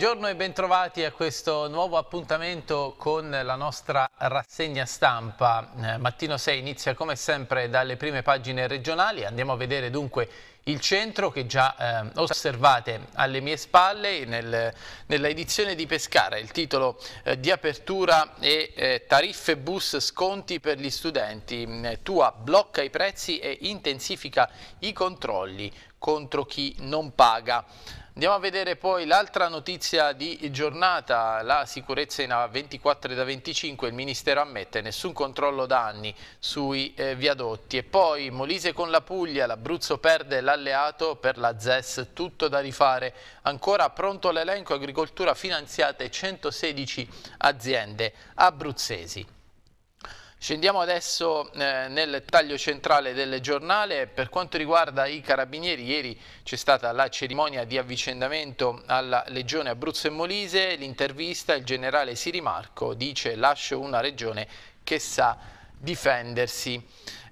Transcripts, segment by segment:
Buongiorno e bentrovati a questo nuovo appuntamento con la nostra rassegna stampa. Eh, mattino 6 inizia come sempre dalle prime pagine regionali, andiamo a vedere dunque il centro che già eh, osservate alle mie spalle nel, nella edizione di Pescara, il titolo eh, di apertura è eh, tariffe bus sconti per gli studenti, mm, eh, Tua blocca i prezzi e intensifica i controlli contro chi non paga. Andiamo a vedere poi l'altra notizia di giornata, la sicurezza in A24 da 25, il Ministero ammette nessun controllo da anni sui eh, viadotti e poi Molise con la Puglia, l'Abruzzo perde l'alleato per la ZES, tutto da rifare, ancora pronto l'elenco agricoltura finanziate 116 aziende abruzzesi. Scendiamo adesso eh, nel taglio centrale del giornale, per quanto riguarda i carabinieri, ieri c'è stata la cerimonia di avvicendamento alla Legione Abruzzo e Molise, l'intervista, il generale Sirimarco dice lascio una regione che sa difendersi.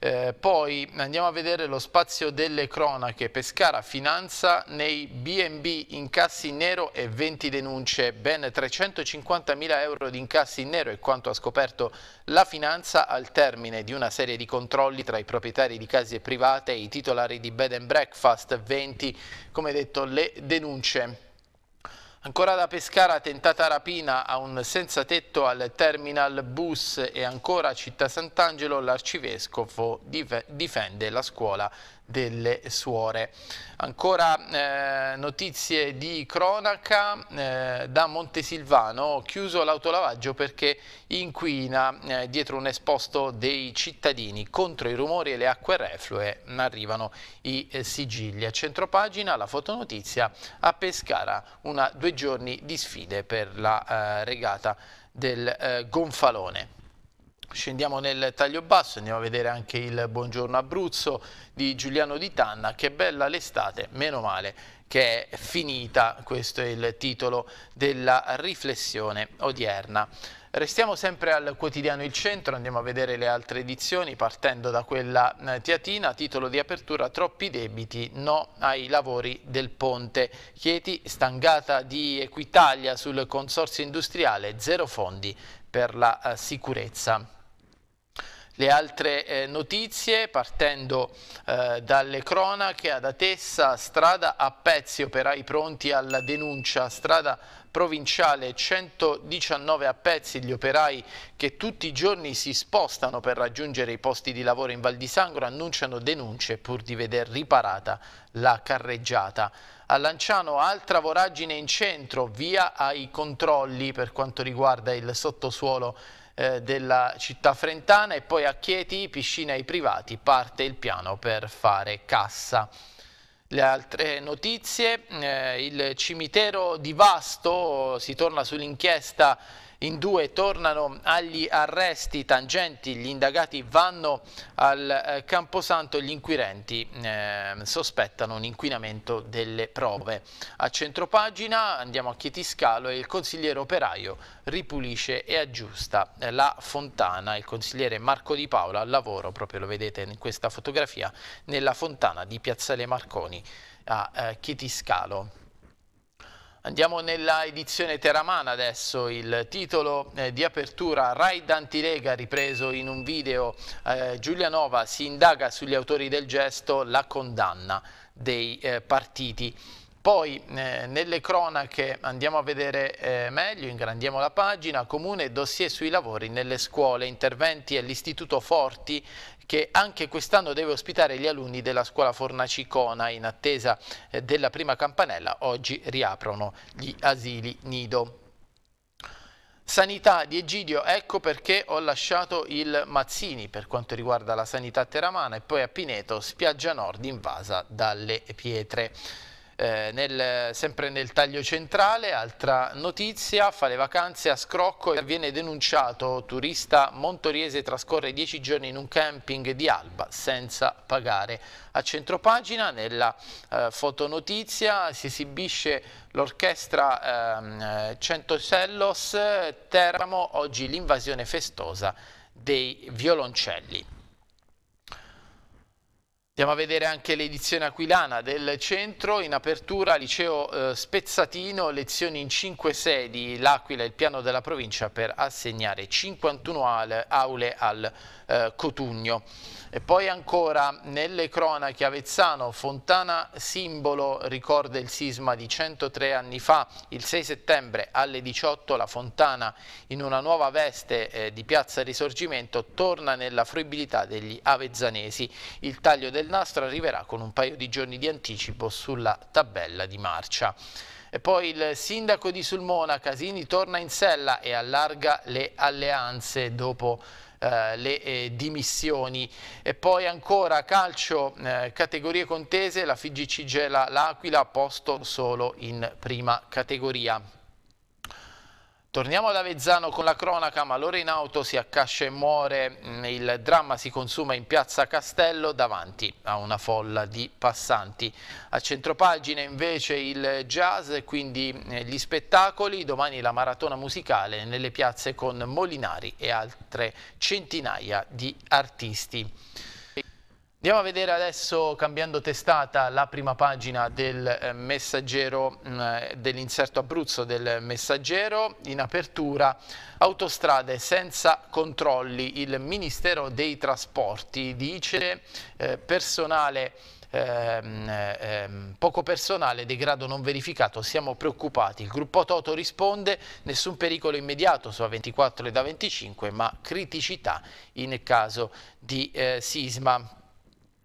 Eh, poi andiamo a vedere lo spazio delle cronache. Pescara finanza nei BNB incassi in nero e 20 denunce. Ben 350.000 euro di incassi in nero è quanto ha scoperto la finanza al termine di una serie di controlli tra i proprietari di case private e i titolari di bed and breakfast. 20, come detto, le denunce. Ancora da Pescara tentata rapina a un senza tetto al terminal bus e ancora a Città Sant'Angelo l'arcivescovo difende la scuola delle suore. Ancora eh, notizie di cronaca eh, da Montesilvano, chiuso l'autolavaggio perché inquina eh, dietro un esposto dei cittadini contro i rumori e le acque reflue arrivano i eh, sigilli. A centropagina la fotonotizia a Pescara, una due giorni di sfide per la eh, regata del eh, gonfalone. Scendiamo nel taglio basso, andiamo a vedere anche il Buongiorno Abruzzo di Giuliano Di Tanna, che bella l'estate, meno male che è finita, questo è il titolo della riflessione odierna. Restiamo sempre al quotidiano Il Centro, andiamo a vedere le altre edizioni partendo da quella eh, Tiatina, titolo di apertura Troppi debiti, no ai lavori del ponte. Chieti, stangata di Equitalia sul consorzio industriale, zero fondi per la eh, sicurezza. Le altre eh, notizie, partendo eh, dalle cronache, ad Atessa, strada a pezzi, operai pronti alla denuncia, strada provinciale 119 a pezzi gli operai che tutti i giorni si spostano per raggiungere i posti di lavoro in Val di Sangro annunciano denunce pur di veder riparata la carreggiata. A Lanciano altra voragine in centro, via ai controlli per quanto riguarda il sottosuolo eh, della città frentana e poi a Chieti, piscina ai privati, parte il piano per fare cassa. Le altre notizie, eh, il cimitero di Vasto, si torna sull'inchiesta in due tornano agli arresti tangenti, gli indagati vanno al eh, Camposanto e gli inquirenti eh, sospettano un inquinamento delle prove. A centropagina andiamo a Chietiscalo e il consigliere operaio ripulisce e aggiusta eh, la fontana. Il consigliere Marco Di Paola al lavoro, proprio lo vedete in questa fotografia, nella fontana di Piazzale Marconi a eh, Chietiscalo. Andiamo nella edizione teramana adesso, il titolo eh, di apertura Rai Dantilega ripreso in un video eh, Giulianova si indaga sugli autori del gesto la condanna dei eh, partiti. Poi eh, nelle cronache andiamo a vedere eh, meglio, ingrandiamo la pagina, comune dossier sui lavori nelle scuole, interventi all'Istituto Forti che anche quest'anno deve ospitare gli alunni della scuola Fornacicona in attesa eh, della prima campanella. Oggi riaprono gli asili nido. Sanità di Egidio, ecco perché ho lasciato il Mazzini per quanto riguarda la sanità teramana e poi a Pineto, spiaggia nord invasa dalle pietre. Eh, nel, sempre nel taglio centrale, altra notizia, fa le vacanze a Scrocco e viene denunciato turista montoriese trascorre 10 giorni in un camping di Alba senza pagare. A centropagina, nella eh, fotonotizia, si esibisce l'orchestra ehm, eh, Centosellos, Teramo, oggi l'invasione festosa dei violoncelli. Andiamo a vedere anche l'edizione aquilana del centro, in apertura liceo eh, Spezzatino, lezioni in 5 sedi, l'Aquila e il piano della provincia per assegnare 51 al, aule al eh, Cotugno. E poi ancora nelle cronache Avezzano, Fontana Simbolo ricorda il sisma di 103 anni fa, il 6 settembre alle 18 la Fontana in una nuova veste eh, di Piazza Risorgimento torna nella fruibilità degli avezzanesi. Il taglio del Nastro arriverà con un paio di giorni di anticipo sulla tabella di marcia. E poi il sindaco di Sulmona, Casini, torna in sella e allarga le alleanze dopo eh, le eh, dimissioni. E poi ancora calcio, eh, categorie contese, la FIGC Gela L'Aquila, posto solo in prima categoria. Torniamo ad Avezzano con la cronaca, ma l'ora in auto si accascia e muore, il dramma si consuma in piazza Castello davanti a una folla di passanti. A centropagina invece il jazz, quindi eh, gli spettacoli, domani la maratona musicale nelle piazze con Molinari e altre centinaia di artisti. Andiamo a vedere adesso, cambiando testata, la prima pagina del eh, messaggero, mm, eh, dell'inserto Abruzzo del messaggero. In apertura, autostrade senza controlli. Il Ministero dei Trasporti dice eh, personale Ehm, ehm, poco personale, degrado non verificato, siamo preoccupati. Il gruppo Toto risponde, nessun pericolo immediato su A24 e a 25, ma criticità in caso di eh, sisma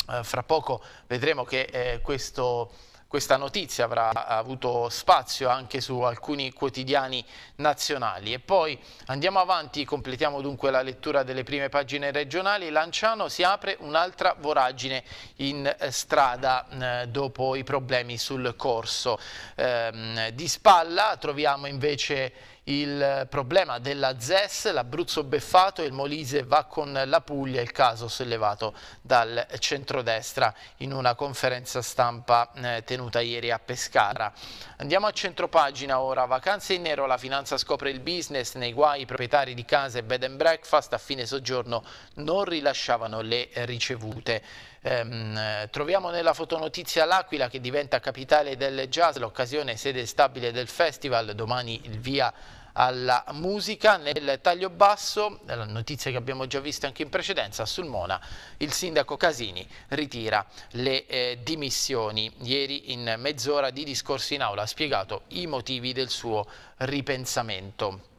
eh, fra poco vedremo che eh, questo, questa notizia avrà avuto spazio anche su alcuni quotidiani nazionali. E poi andiamo avanti, completiamo dunque la lettura delle prime pagine regionali. Lanciano si apre un'altra voragine in eh, strada eh, dopo i problemi sul corso. Ehm, di spalla troviamo invece il problema della ZES, l'Abruzzo beffato e il Molise va con la Puglia, il caso sollevato dal centrodestra in una conferenza stampa eh, tenuta ieri a Pescara. Andiamo a centropagina ora, vacanze in nero, la finanza scopre il business, nei guai i proprietari di case bed and breakfast a fine soggiorno non rilasciavano le ricevute. Ehm, troviamo nella fotonotizia l'Aquila che diventa capitale del jazz, l'occasione sede stabile del festival, domani il via alla musica. Nel taglio basso, eh, la notizia che abbiamo già visto anche in precedenza, sul Mona, il sindaco Casini ritira le eh, dimissioni. Ieri in mezz'ora di discorso in aula ha spiegato i motivi del suo ripensamento.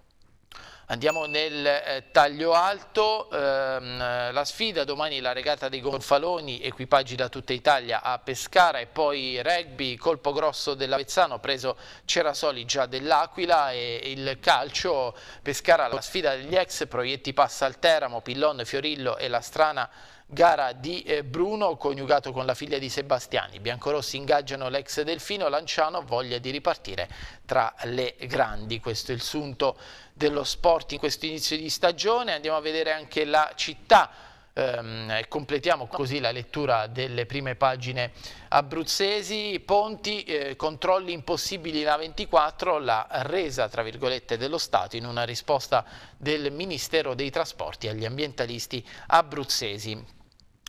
Andiamo nel eh, taglio alto, ehm, la sfida domani la regata dei Gonfaloni, equipaggi da tutta Italia a Pescara e poi rugby, colpo grosso dell'Avezzano, preso Cerasoli già dell'Aquila e, e il calcio Pescara, la sfida degli ex, Proietti passa al Teramo, Pillon, Fiorillo e la strana Gara di eh, Bruno coniugato con la figlia di Sebastiani. Biancorossi ingaggiano l'ex Delfino, Lanciano voglia di ripartire tra le grandi. Questo è il sunto dello sport in questo inizio di stagione. Andiamo a vedere anche la città ehm, completiamo così la lettura delle prime pagine abruzzesi, Ponti, eh, controlli impossibili la 24, la resa tra virgolette dello Stato in una risposta del Ministero dei Trasporti agli ambientalisti abruzzesi.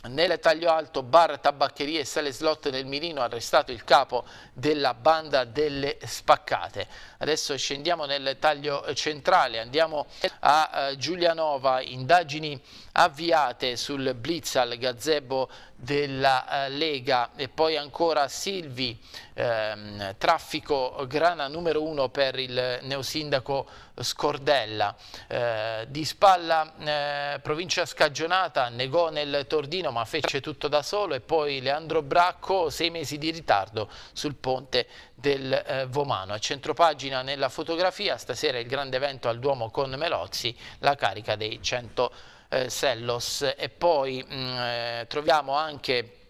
Nel taglio alto bar, tabaccherie e sale slot del Mirino arrestato il capo della banda delle spaccate. Adesso scendiamo nel taglio centrale, andiamo a eh, Giulianova, indagini avviate sul blitz al gazebo della eh, Lega e poi ancora Silvi ehm, traffico grana numero uno per il neosindaco Scordella, eh, di spalla eh, provincia scagionata, negò nel Tordino ma fece tutto da solo e poi Leandro Bracco sei mesi di ritardo sul ponte del eh, Vomano. A centropagina nella fotografia stasera il grande evento al Duomo con Melozzi, la carica dei 100 eh, Sellos e poi mh, mm, eh, troviamo anche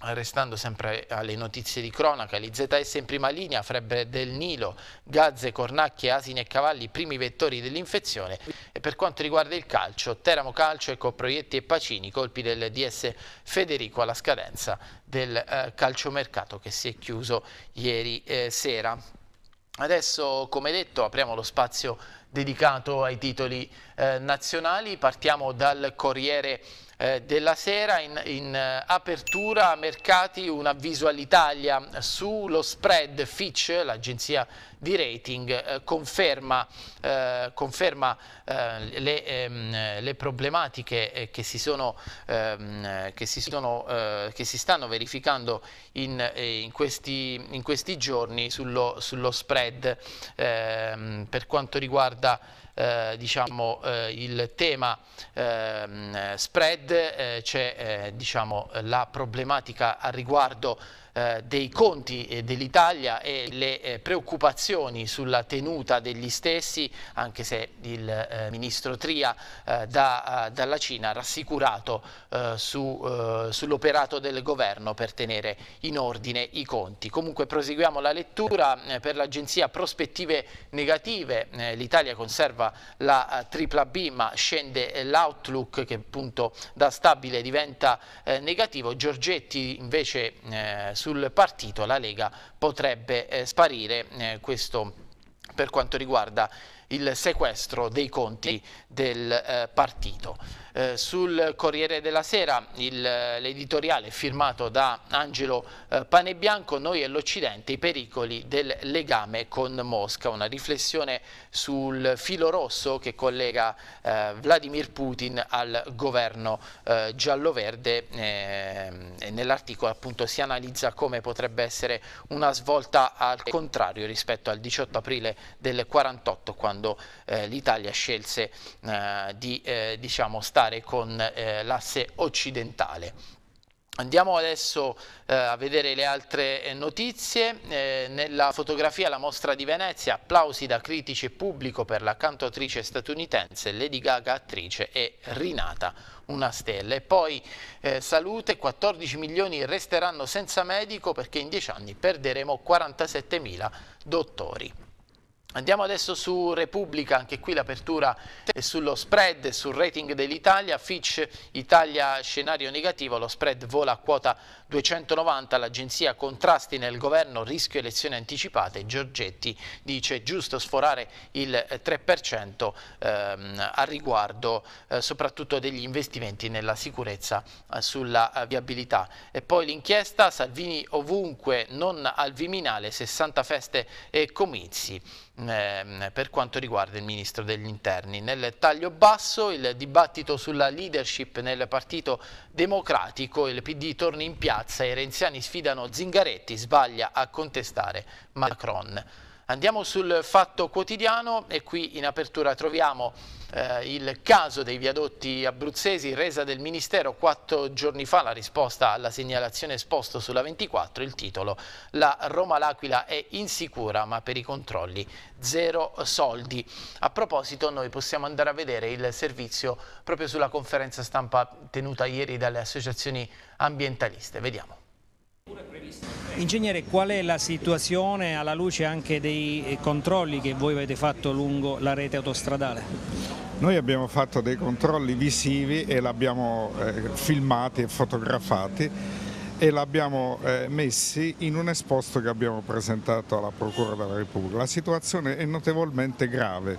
Restando sempre alle notizie di cronaca, ZS in prima linea, febbre del Nilo, gazze, cornacchie, asini e cavalli, primi vettori dell'infezione. E per quanto riguarda il calcio, Teramo Calcio, Coproietti ecco e Pacini, colpi del DS Federico alla scadenza del eh, calciomercato che si è chiuso ieri eh, sera. Adesso, come detto, apriamo lo spazio dedicato ai titoli eh, nazionali. Partiamo dal Corriere eh, della sera in, in eh, apertura a mercati un avviso all'Italia sullo spread Fitch, l'agenzia di rating, eh, conferma, eh, conferma eh, le, ehm, le, problematiche che si, sono, ehm, che, si sono, che si stanno verificando in, in, questi, in questi, giorni sullo, sullo spread ehm, per quanto riguarda eh, diciamo, eh, il tema ehm, spread, eh, c'è eh, diciamo, la problematica a riguardo eh, dei conti eh, dell'Italia e le eh, preoccupazioni sulla tenuta degli stessi, anche se il ministro Tria da, dalla Cina ha rassicurato su, sull'operato del governo per tenere in ordine i conti. Comunque proseguiamo la lettura per l'agenzia prospettive negative, l'Italia conserva la tripla B ma scende l'outlook che appunto da stabile diventa negativo, Giorgetti invece su sul partito, la Lega potrebbe eh, sparire eh, questo per quanto riguarda il sequestro dei conti del eh, partito eh, sul Corriere della Sera eh, l'editoriale firmato da Angelo eh, Panebianco, noi e l'Occidente, i pericoli del legame con Mosca, una riflessione sul filo rosso che collega eh, Vladimir Putin al governo eh, giallo-verde ehm, e nell'articolo appunto si analizza come potrebbe essere una svolta al contrario rispetto al 18 aprile del 48 quando eh, l'Italia scelse eh, di diciamo, stare contrastare con eh, l'asse occidentale. Andiamo adesso eh, a vedere le altre eh, notizie. Eh, nella fotografia La mostra di Venezia, applausi da critici e pubblico per la cantautrice statunitense, Lady Gaga attrice e rinata una stella. E poi eh, salute, 14 milioni resteranno senza medico perché in 10 anni perderemo 47 mila dottori. Andiamo adesso su Repubblica, anche qui l'apertura è sullo spread, sul rating dell'Italia, Fitch Italia scenario negativo, lo spread vola a quota 290 l'agenzia contrasti nel governo rischio elezioni anticipate, Giorgetti dice giusto sforare il 3% eh, ehm, a riguardo eh, soprattutto degli investimenti nella sicurezza eh, sulla eh, viabilità. E poi l'inchiesta Salvini ovunque, non al Viminale, 60 feste e comizi ehm, per quanto riguarda il Ministro degli Interni. Nel taglio basso il dibattito sulla leadership nel Partito Democratico, il PD torna in piazza piazza. I renziani sfidano Zingaretti, sbaglia a contestare Macron. Andiamo sul fatto quotidiano e qui in apertura troviamo eh, il caso dei viadotti abruzzesi, resa del Ministero quattro giorni fa, la risposta alla segnalazione esposto sulla 24, il titolo La Roma-L'Aquila è insicura ma per i controlli zero soldi. A proposito noi possiamo andare a vedere il servizio proprio sulla conferenza stampa tenuta ieri dalle associazioni ambientaliste. Vediamo. Ingegnere, qual è la situazione alla luce anche dei eh, controlli che voi avete fatto lungo la rete autostradale? Noi abbiamo fatto dei controlli visivi e l'abbiamo eh, filmati e fotografati e l'abbiamo eh, messi in un esposto che abbiamo presentato alla Procura della Repubblica. La situazione è notevolmente grave,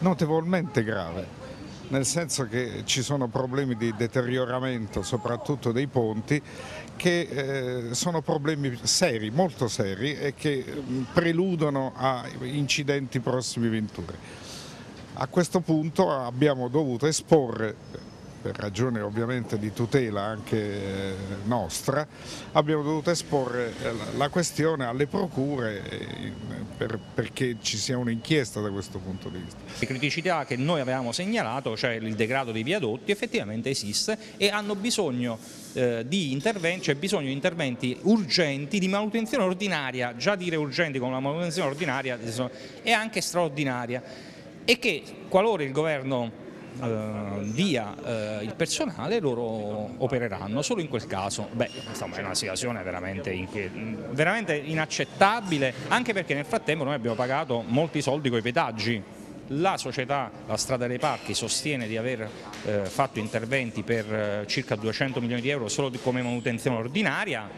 notevolmente grave, nel senso che ci sono problemi di deterioramento soprattutto dei ponti che eh, sono problemi seri, molto seri e che mm, preludono a incidenti prossimi venturi. A questo punto abbiamo dovuto esporre per ragione ovviamente di tutela anche eh, nostra, abbiamo dovuto esporre eh, la questione alle procure per, perché ci sia un'inchiesta da questo punto di vista. Le criticità che noi avevamo segnalato, cioè il degrado dei viadotti, effettivamente esiste e hanno bisogno eh, di interventi, c'è cioè bisogno di interventi urgenti di manutenzione ordinaria, già dire urgenti con una manutenzione ordinaria è anche straordinaria e che qualora il governo eh, via eh, il personale loro opereranno solo in quel caso beh insomma è una situazione veramente, veramente inaccettabile anche perché nel frattempo noi abbiamo pagato molti soldi con i pedaggi la società, la Strada dei Parchi, sostiene di aver eh, fatto interventi per eh, circa 200 milioni di euro solo come manutenzione ordinaria,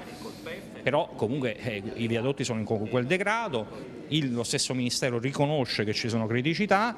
però comunque eh, i viadotti sono in quel degrado, Il, lo stesso Ministero riconosce che ci sono criticità,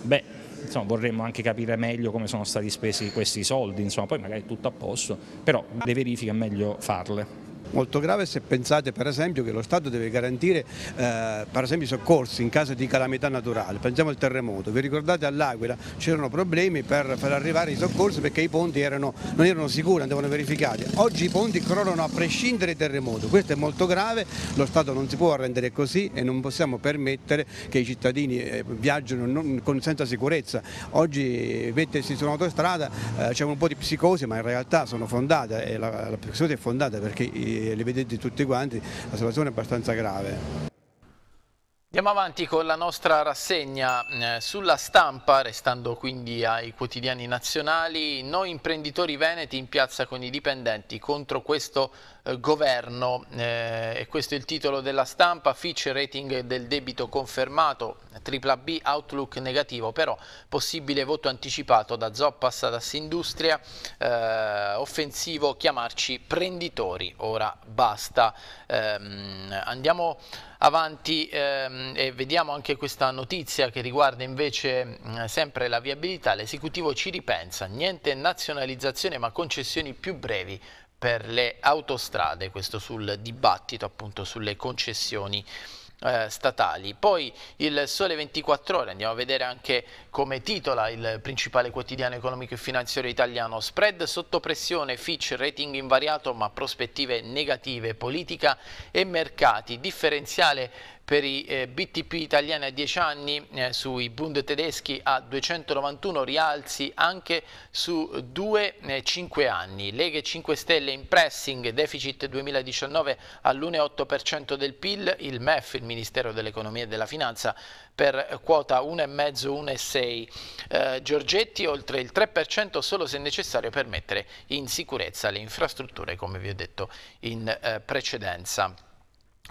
beh, insomma, vorremmo anche capire meglio come sono stati spesi questi soldi, insomma, poi magari è tutto a posto, però le verifiche è meglio farle molto grave se pensate per esempio che lo Stato deve garantire eh, i soccorsi in caso di calamità naturale, pensiamo al terremoto, vi ricordate all'Aquila c'erano problemi per far arrivare i soccorsi perché i ponti erano, non erano sicuri, andavano verificati, oggi i ponti crollano a prescindere dal terremoto, questo è molto grave, lo Stato non si può arrendere così e non possiamo permettere che i cittadini eh, viaggino non, con, senza sicurezza, oggi mettersi su un'autostrada eh, c'è un po' di psicosi ma in realtà sono fondate e eh, la, la psicosi è fondata perché e li vedete tutti quanti, la situazione è abbastanza grave. Andiamo avanti con la nostra rassegna eh, sulla stampa, restando quindi ai quotidiani nazionali. Noi imprenditori veneti in piazza con i dipendenti contro questo eh, governo, eh, e questo è il titolo della stampa, Fitch rating del debito confermato, tripla B outlook negativo, però possibile voto anticipato da Zoppas ad Assindustria, eh, offensivo chiamarci prenditori, ora basta. Ehm, andiamo avanti ehm, e vediamo anche questa notizia che riguarda invece mh, mm, sempre la viabilità. L'esecutivo ci ripensa, niente nazionalizzazione ma concessioni più brevi per le autostrade, questo sul dibattito appunto sulle concessioni eh, statali. Poi il Sole 24 Ore, andiamo a vedere anche come titola il principale quotidiano economico e finanziario italiano. Spread sotto pressione, Fitch rating invariato ma prospettive negative, politica e mercati, differenziale per i eh, BTP italiani a 10 anni eh, sui Bund tedeschi a 291 rialzi anche su 2-5 eh, anni. Leghe 5 Stelle in pressing, deficit 2019 all'1,8% del PIL, il MEF, il Ministero dell'Economia e della Finanza, per quota 1,5-1,6. Eh, Giorgetti oltre il 3% solo se necessario per mettere in sicurezza le infrastrutture, come vi ho detto in eh, precedenza.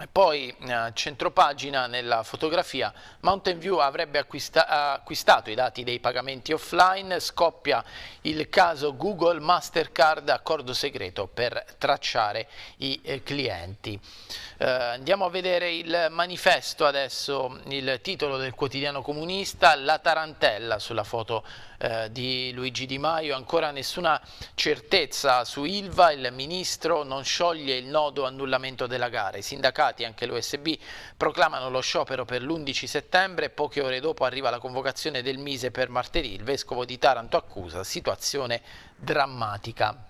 E poi eh, centropagina nella fotografia Mountain View avrebbe acquista acquistato i dati dei pagamenti offline, scoppia il caso Google Mastercard accordo segreto per tracciare i eh, clienti. Eh, andiamo a vedere il manifesto adesso, il titolo del quotidiano comunista, la tarantella sulla foto eh, di Luigi Di Maio, ancora nessuna certezza su Ilva, il ministro non scioglie il nodo annullamento della gara, i sindacati sindacati, anche l'USB, proclamano lo sciopero per l'11 settembre. Poche ore dopo arriva la convocazione del Mise per martedì. Il vescovo di Taranto accusa situazione drammatica.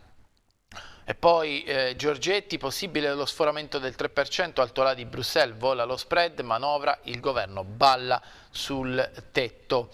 E poi eh, Giorgetti, possibile lo sforamento del 3%, Altolà di Bruxelles vola lo spread, manovra, il governo balla sul tetto.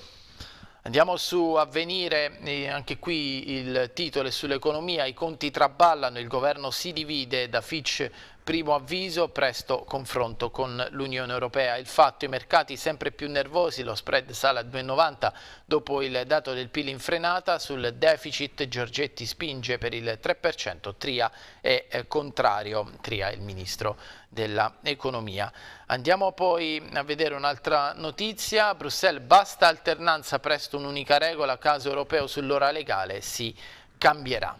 Andiamo su Avvenire, anche qui il titolo è sull'economia, i conti traballano, il governo si divide, da Fitch primo avviso, presto confronto con l'Unione Europea. Il fatto, i mercati sempre più nervosi, lo spread sale a 2,90 dopo il dato del PIL in frenata, sul deficit Giorgetti spinge per il 3%, Tria è eh, contrario, Tria è il ministro dell'economia. Andiamo poi a vedere un'altra notizia, Bruxelles basta alternanza, presto un'unica regola, caso europeo sull'ora legale si cambierà.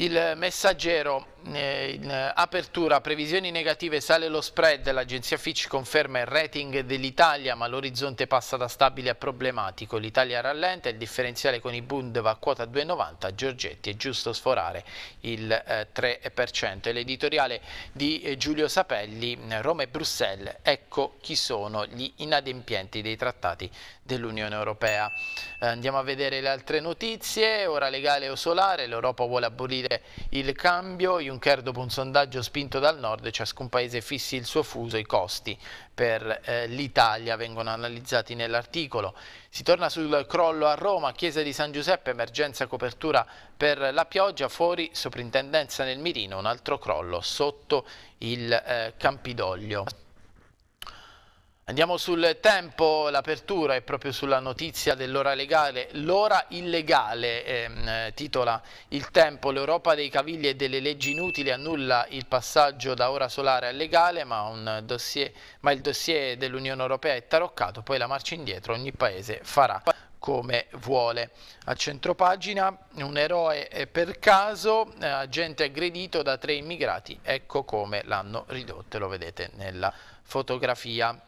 Il messaggero eh, in apertura previsioni negative sale lo spread l'agenzia Fitch conferma il rating dell'Italia ma l'orizzonte passa da stabile a problematico l'Italia rallenta il differenziale con i Bund va a quota 2,90 Giorgetti è giusto sforare il 3% eh, l'editoriale di eh, Giulio Sapelli mm, Roma e Bruxelles ecco chi sono gli inadempienti dei trattati dell'Unione Europea andiamo a vedere le altre notizie ora legale o solare l'Europa vuole abolire il cambio Juncker dopo un sondaggio spinto dal nord, ciascun paese fissi il suo fuso, i costi per eh, l'Italia vengono analizzati nell'articolo. Si torna sul crollo a Roma, chiesa di San Giuseppe, emergenza copertura per la pioggia, fuori soprintendenza nel mirino, un altro crollo sotto il eh, Campidoglio. Andiamo sul tempo, l'apertura è proprio sulla notizia dell'ora legale. L'ora illegale ehm, titola Il tempo, l'Europa dei cavilli e delle leggi inutili annulla il passaggio da ora solare a legale, ma, dossier, ma il dossier dell'Unione Europea è taroccato, poi la marcia indietro ogni paese farà come vuole. A centropagina un eroe per caso, eh, agente aggredito da tre immigrati, ecco come l'hanno ridotto, lo vedete nella fotografia.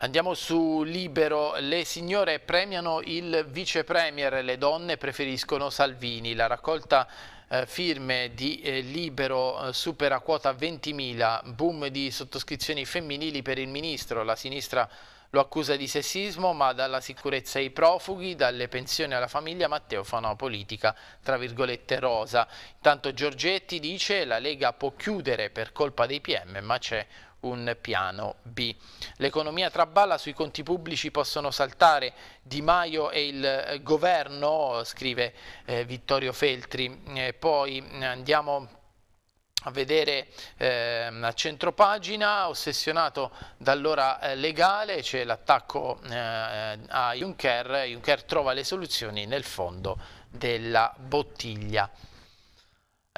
Andiamo su Libero, le signore premiano il vice premier, le donne preferiscono Salvini, la raccolta eh, firme di eh, Libero eh, supera quota 20.000, boom di sottoscrizioni femminili per il ministro, la sinistra lo accusa di sessismo ma dalla sicurezza ai profughi, dalle pensioni alla famiglia Matteo fa una politica tra virgolette rosa. Intanto Giorgetti dice la Lega può chiudere per colpa dei PM ma c'è un piano B. L'economia traballa, sui conti pubblici possono saltare Di Maio e il eh, governo, scrive eh, Vittorio Feltri. Eh, poi mm, andiamo a vedere eh, a centropagina, ossessionato dall'ora eh, legale, c'è l'attacco eh, a Juncker, Juncker trova le soluzioni nel fondo della bottiglia.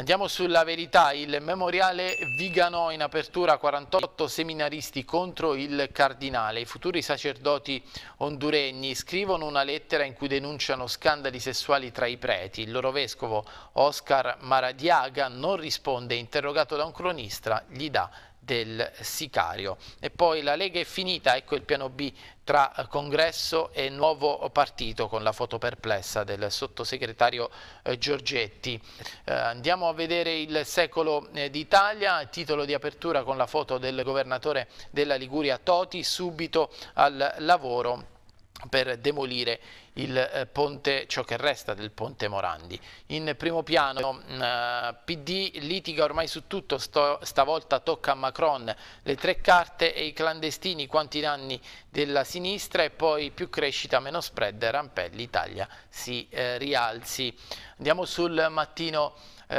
Andiamo sulla verità, il memoriale Vigano in apertura 48 seminaristi contro il cardinale. I futuri sacerdoti honduregni scrivono una lettera in cui denunciano scandali sessuali tra i preti. Il loro vescovo Oscar Maradiaga non risponde, interrogato da un cronista, gli dà del sicario. E poi la Lega è finita, ecco il piano B tra congresso e nuovo partito con la foto perplessa del sottosegretario eh, Giorgetti. Eh, andiamo a vedere il secolo eh, d'Italia, titolo di apertura con la foto del governatore della Liguria Toti, subito al lavoro per demolire il eh, ponte, ciò che resta del ponte Morandi. In primo piano mm, eh, PD litiga ormai su tutto, stavolta tocca a Macron le tre carte e i clandestini quanti danni della sinistra e poi più crescita, meno spread, Rampelli, Italia si eh, rialzi. Andiamo sul mattino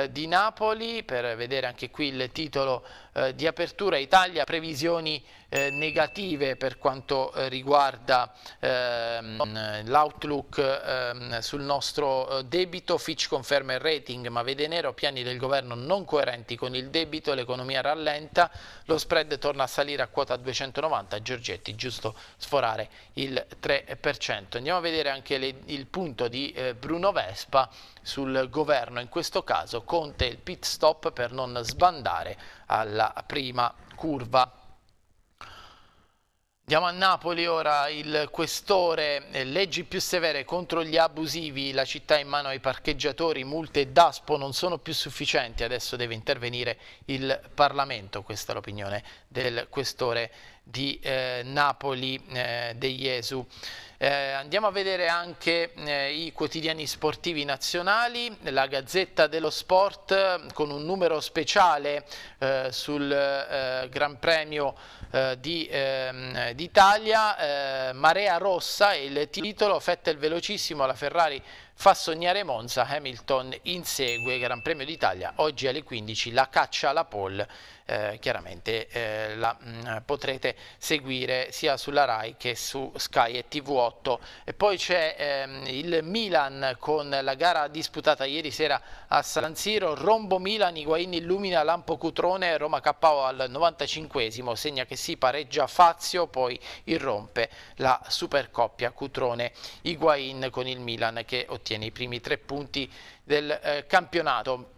di Napoli per vedere anche qui il titolo eh, di Apertura Italia previsioni eh, negative per quanto eh, riguarda ehm, l'outlook ehm, sul nostro eh, debito, Fitch conferma il rating ma vede nero piani del governo non coerenti con il debito, l'economia rallenta, lo spread torna a salire a quota 290, Giorgetti giusto sforare il 3%. Andiamo a vedere anche le, il punto di eh, Bruno Vespa sul governo, in questo caso Conte il pit stop per non sbandare alla nella prima curva. Andiamo a Napoli ora, il questore, eh, leggi più severe contro gli abusivi, la città in mano ai parcheggiatori, multe e daspo non sono più sufficienti, adesso deve intervenire il Parlamento, questa è l'opinione del questore di eh, Napoli eh, De Jesu. Eh, andiamo a vedere anche eh, i quotidiani sportivi nazionali, la Gazzetta dello Sport eh, con un numero speciale eh, sul Gran Premio ehm, d'Italia, Marea Rossa, il titolo, Fettel velocissimo, la Ferrari fa sognare Monza, Hamilton insegue Gran Premio d'Italia, oggi alle 15 la caccia alla pole eh, chiaramente eh, la mh, mm, potrete seguire sia sulla RAI che su Sky e TV8. E poi c'è ehm, il Milan con la gara disputata ieri sera a San Siro, Rombo Milan, Iguain illumina Lampo Cutrone, Roma KO al 95esimo, segna che si pareggia Fazio, poi irrompe la supercoppia cutrone Iguain con il Milan che ottiene i primi tre punti del eh, campionato.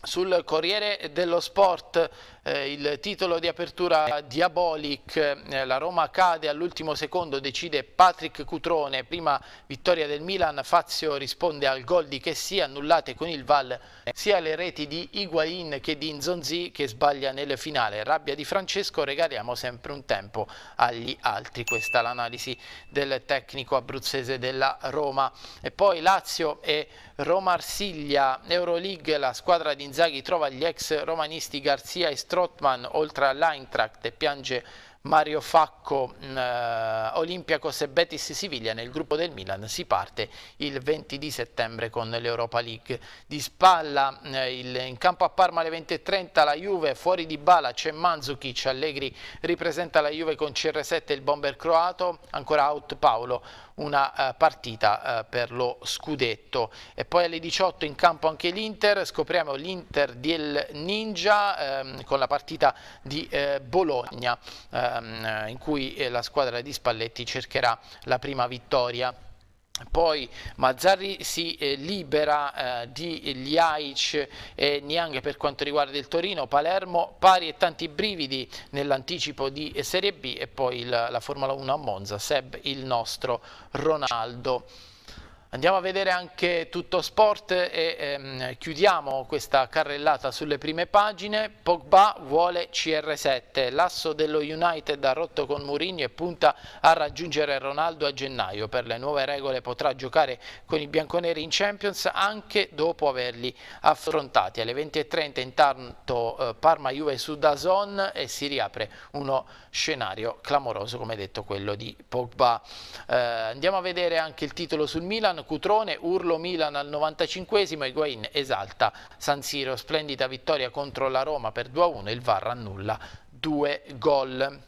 Sul Corriere dello Sport eh, il titolo di apertura Diabolic, eh, la Roma cade all'ultimo secondo, decide Patrick Cutrone, prima vittoria del Milan, Fazio risponde al gol di Chessi, annullate con il Val sia le reti di Higuain che di Inzonzi che sbaglia nel finale, rabbia di Francesco, regaliamo sempre un tempo agli altri, questa l'analisi del tecnico abruzzese della Roma. E poi Lazio e Roma-Arsiglia, Euroleague, la squadra di Inzaghi trova gli ex romanisti Garzia e Stro Strottmann, oltre all'Eintracht, piange Mario Facco, mm, eh, Olimpiakos e Betis Siviglia nel gruppo del Milan si parte il 20 di settembre con l'Europa League di spalla eh, il, in campo a Parma alle 20.30 la Juve fuori di Bala c'è Manzukic Allegri ripresenta la Juve con CR7 il bomber croato ancora out Paolo una eh, partita eh, per lo scudetto. E poi alle 18 in campo anche l'Inter, scopriamo l'Inter del Ninja ehm, con la partita di eh, Bologna ehm, in cui eh, la squadra di Spalletti cercherà la prima vittoria. Poi Mazzarri si eh, libera eh, di Liaic e Niang per quanto riguarda il Torino, Palermo pari e tanti brividi nell'anticipo di Serie B e poi il, la Formula 1 a Monza, Seb il nostro Ronaldo. Andiamo a vedere anche tutto sport e ehm, chiudiamo questa carrellata sulle prime pagine. Pogba vuole CR7, l'asso dello United ha rotto con Mourinho e punta a raggiungere Ronaldo a gennaio. Per le nuove regole potrà giocare con i bianconeri in Champions anche dopo averli affrontati. Alle 20.30 intanto eh, Parma-Juve su Dazon e si riapre uno scenario clamoroso come detto quello di Pogba. Eh, andiamo a vedere anche il titolo sul Milan Milan, Cutrone, Urlo Milan al 95esimo, Higuain esalta San Siro, splendida vittoria contro la Roma per 2-1, il Varra annulla due gol.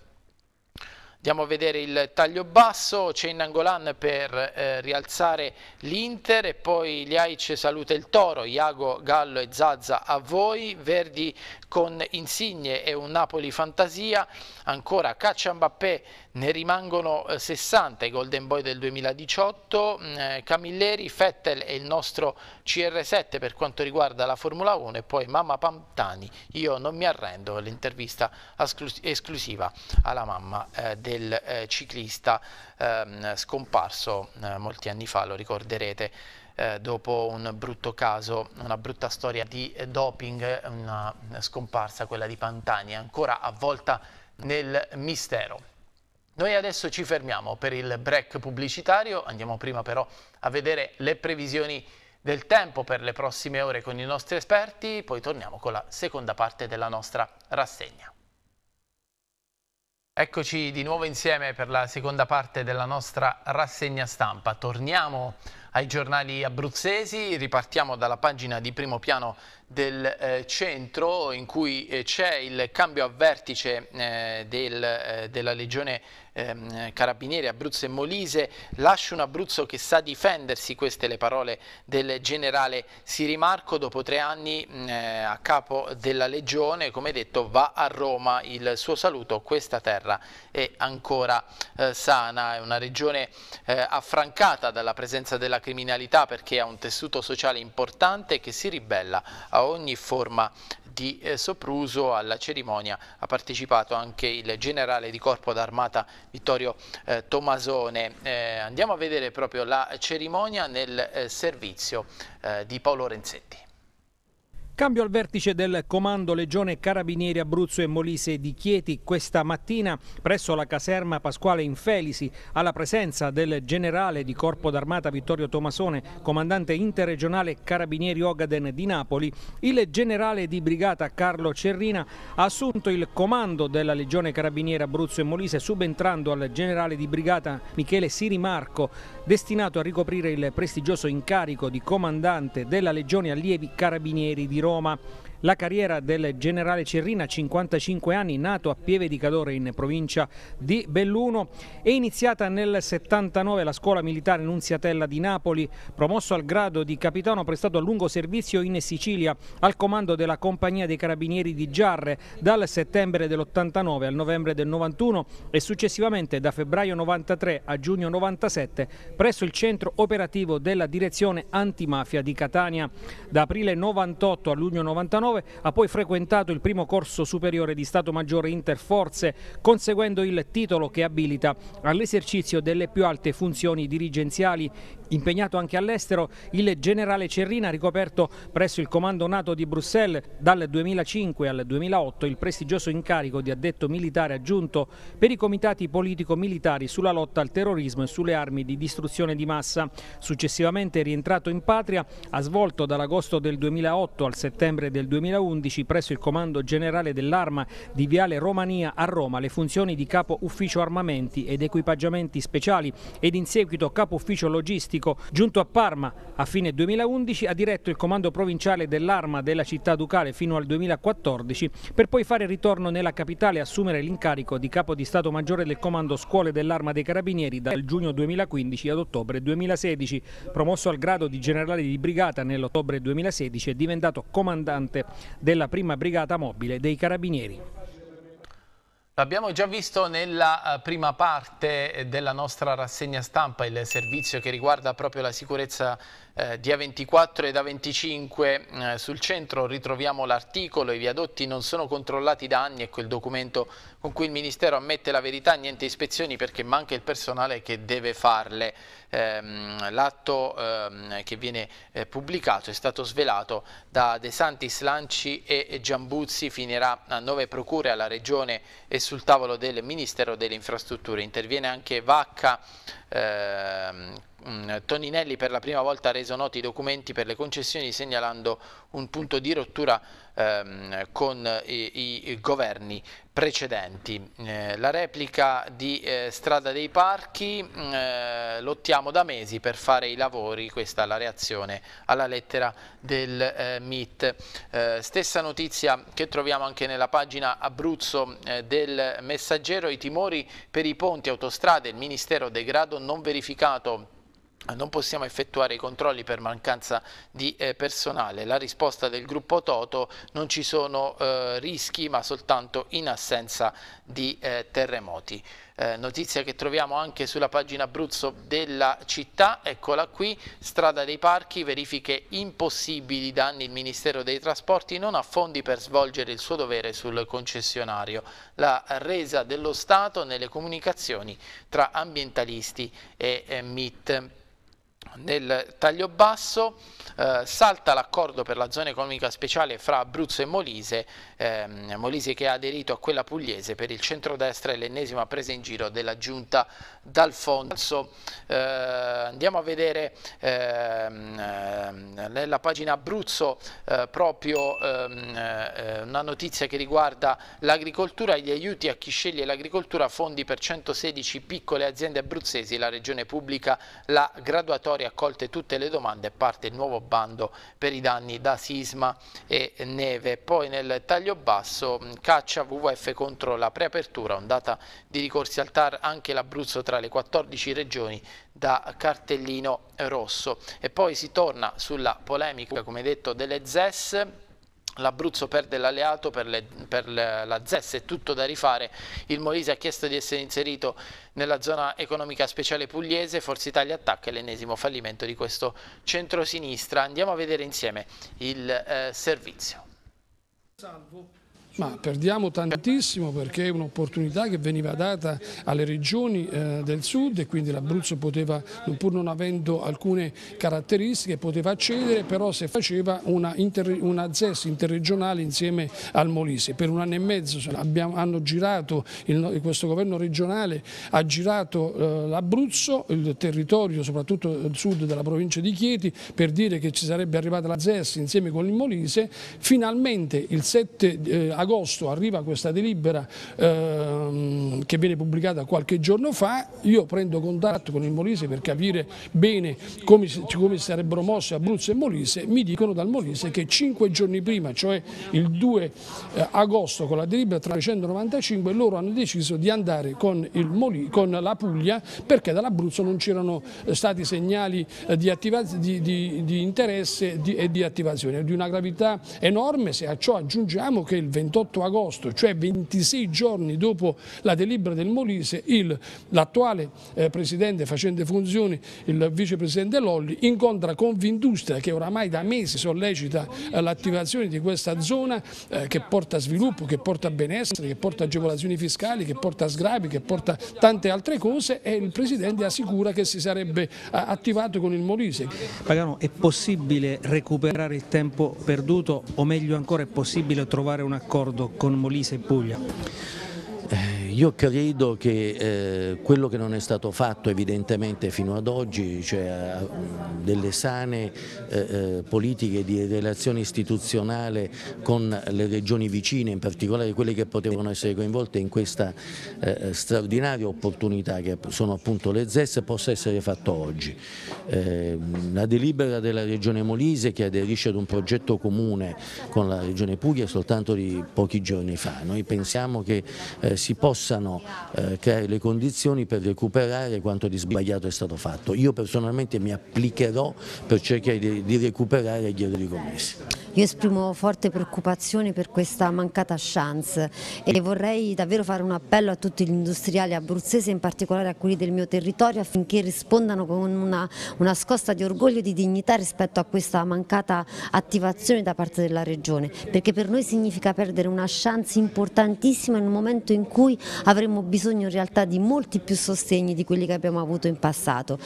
Andiamo a vedere il taglio basso, c'è in Angolan per eh, rialzare l'Inter e poi Liaic saluta il Toro, Iago, Gallo e Zazza a voi, Verdi con Insigne e un Napoli fantasia, ancora caccia Mbappé ne rimangono 60 eh, i Golden Boy del 2018 mm, eh, Camilleri, Fettel e il nostro CR7 per quanto riguarda la Formula 1 e poi Mamma Pantani io non mi arrendo l'intervista esclusiva alla mamma eh, del ciclista ehm, scomparso molti anni fa lo ricorderete dopo un brutto caso, una brutta storia di doping, una scomparsa, quella di Pantani, ancora a avvolta nel mistero. Noi adesso ci fermiamo per il break pubblicitario, andiamo prima però a vedere le previsioni del tempo per le prossime ore con i nostri esperti, poi torniamo con la seconda parte della nostra rassegna. Eccoci di nuovo insieme per la seconda parte della nostra rassegna stampa. Torniamo ai giornali abruzzesi, ripartiamo dalla pagina di primo piano del eh, centro in cui eh, c'è il cambio a vertice eh, del, eh, della Legione ehm, Carabinieri, Abruzzo e Molise, lascia un Abruzzo che sa difendersi, queste le parole del generale Sirimarco, dopo tre anni mm, eh, a capo della Legione, come detto va a Roma il suo saluto, questa terra è ancora eh, sana, è una regione eh, affrancata dalla presenza della criminalità perché ha un tessuto sociale importante che si ribella a ogni forma di eh, sopruso. Alla cerimonia ha partecipato anche il generale di corpo d'armata Vittorio eh, Tomasone. Eh, andiamo a vedere proprio la cerimonia nel eh, servizio eh, di Paolo Renzetti. Cambio al vertice del Comando Legione Carabinieri Abruzzo e Molise di Chieti questa mattina presso la caserma Pasquale Infelisi alla presenza del generale di Corpo d'Armata Vittorio Tomasone, comandante interregionale Carabinieri Ogaden di Napoli, il generale di brigata Carlo Cerrina ha assunto il comando della Legione Carabinieri Abruzzo e Molise subentrando al generale di brigata Michele Sirimarco, destinato a ricoprire il prestigioso incarico di comandante della Legione Allievi Carabinieri di Roma Roma la carriera del generale Cerrina, 55 anni, nato a Pieve di Cadore in provincia di Belluno, è iniziata nel 79 alla scuola militare Nunziatella di Napoli, promosso al grado di capitano, prestato a lungo servizio in Sicilia al comando della compagnia dei carabinieri di Giarre dal settembre dell'89 al novembre del 91 e successivamente da febbraio 93 a giugno 97 presso il centro operativo della direzione antimafia di Catania. Da aprile 98 a luglio 99 19, ha poi frequentato il primo corso superiore di Stato Maggiore Interforze, conseguendo il titolo che abilita all'esercizio delle più alte funzioni dirigenziali Impegnato anche all'estero, il generale Cerrina ha ricoperto presso il comando NATO di Bruxelles dal 2005 al 2008 il prestigioso incarico di addetto militare aggiunto per i comitati politico-militari sulla lotta al terrorismo e sulle armi di distruzione di massa. Successivamente rientrato in patria, ha svolto dall'agosto del 2008 al settembre del 2011 presso il comando generale dell'Arma di Viale Romania a Roma le funzioni di capo ufficio armamenti ed equipaggiamenti speciali ed in seguito capo ufficio logistico Adriatico. Giunto a Parma a fine 2011 ha diretto il comando provinciale dell'Arma della città ducale fino al 2014 per poi fare ritorno nella capitale e assumere l'incarico di capo di Stato Maggiore del Comando Scuole dell'Arma dei Carabinieri dal giugno 2015 ad ottobre 2016. Promosso al grado di generale di brigata nell'ottobre 2016 è diventato comandante della prima brigata mobile dei Carabinieri. L'abbiamo già visto nella eh, prima parte eh, della nostra rassegna stampa, il servizio che riguarda proprio la sicurezza eh, di A24 ed A25 eh, sul centro ritroviamo l'articolo, i viadotti non sono controllati da anni, ecco il documento con cui il Ministero ammette la verità, niente ispezioni perché manca il personale che deve farle. Ehm, L'atto ehm, che viene eh, pubblicato è stato svelato da De Santis, Lanci e Giambuzzi, finirà a nove procure alla Regione e sul tavolo del Ministero delle Infrastrutture. Interviene anche Vacca ehm, Mm, Toninelli per la prima volta ha reso noti i documenti per le concessioni segnalando un punto di rottura ehm, con i, i, governi precedenti. Eh, la replica di eh, Strada dei Parchi, mm, eh, lottiamo da mesi per fare i lavori, questa è la reazione alla lettera del eh, MIT. Eh, stessa notizia che troviamo anche nella pagina Abruzzo eh, del Messaggero, i timori per i ponti, autostrade, il Ministero degrado non verificato non possiamo effettuare i controlli per mancanza di eh, personale. La risposta del gruppo Toto non ci sono eh, rischi ma soltanto in assenza di eh, terremoti. Eh, notizia che troviamo anche sulla pagina Abruzzo della città, eccola qui, strada dei parchi, verifiche impossibili, danni il Ministero dei Trasporti non ha fondi per svolgere il suo dovere sul concessionario. La resa dello Stato nelle comunicazioni tra ambientalisti e eh, MIT. Nel taglio basso eh, salta l'accordo per la zona economica speciale fra Abruzzo e Molise, ehm, Molise che ha aderito a quella pugliese per il centrodestra e l'ennesima presa in giro della giunta dal fondo. Eh, andiamo a vedere ehm, ehm, nella pagina Abruzzo eh, proprio ehm, eh, una notizia che riguarda l'agricoltura, gli aiuti a chi sceglie l'agricoltura, fondi per 116 piccole aziende abruzzesi, la regione pubblica la graduatoria territori, accolte tutte le domande, parte il nuovo bando per i danni da sisma e neve. Poi nel taglio basso caccia WWF contro la preapertura, ondata di ricorsi al TAR anche l'Abruzzo tra le 14 regioni da cartellino rosso. E poi si torna sulla polemica, come detto, delle ZES l'Abruzzo perde l'alleato per, le, per la ZES, è tutto da rifare, il Molise ha chiesto di essere inserito nella zona economica speciale pugliese, Forza Italia attacca l'ennesimo fallimento di questo centro-sinistra. andiamo a vedere insieme il eh, servizio. Salvo ma perdiamo tantissimo perché è un'opportunità che veniva data alle regioni eh, del sud e quindi l'Abruzzo poteva, pur non avendo alcune caratteristiche, poteva accedere, però se faceva una, inter, una ZES interregionale insieme al Molise. Per un anno e mezzo abbiamo, hanno girato, il, questo governo regionale ha girato eh, l'Abruzzo, il territorio soprattutto il sud della provincia di Chieti, per dire che ci sarebbe arrivata la ZES insieme con il Molise. Finalmente il 7 eh, agosto agosto arriva questa delibera ehm, che viene pubblicata qualche giorno fa, io prendo contatto con il Molise per capire bene come, come sarebbero mosse Abruzzo e Molise, mi dicono dal Molise che cinque giorni prima, cioè il 2 eh, agosto con la delibera 395, loro hanno deciso di andare con, Molise, con la Puglia perché dall'Abruzzo non c'erano eh, stati segnali eh, di, di, di, di interesse e di attivazione, di una gravità enorme se a ciò aggiungiamo che il 28 28 agosto, cioè 26 giorni dopo la delibera del Molise, l'attuale eh, Presidente facente funzioni, il Vicepresidente Lolli, incontra Convindustria che oramai da mesi sollecita eh, l'attivazione di questa zona eh, che porta sviluppo, che porta benessere, che porta agevolazioni fiscali, che porta sgravi, che porta tante altre cose e il Presidente assicura che si sarebbe eh, attivato con il Molise. Pagano, è possibile recuperare il tempo perduto o meglio ancora è possibile trovare un accordo? accordo con Molise e Puglia. Eh, io credo che eh, quello che non è stato fatto evidentemente fino ad oggi, cioè eh, delle sane eh, eh, politiche di relazione istituzionale con le regioni vicine, in particolare quelle che potevano essere coinvolte in questa eh, straordinaria opportunità che sono appunto le ZES, possa essere fatto oggi. la delibera della regione Molise che aderisce ad un progetto comune con la regione Puglia soltanto di pochi giorni fa. Noi pensiamo che eh, si possano eh, creare le condizioni per recuperare quanto di sbagliato è stato fatto. Io personalmente mi applicherò per cercare di, di recuperare gli errori commessi. Io esprimo forte preoccupazione per questa mancata chance e vorrei davvero fare un appello a tutti gli industriali abruzzesi, in particolare a quelli del mio territorio, affinché rispondano con una, una scossa di orgoglio e di dignità rispetto a questa mancata attivazione da parte della Regione, perché per noi significa perdere una chance importantissima in un momento in cui avremo bisogno in realtà di molti più sostegni di quelli che abbiamo avuto in passato.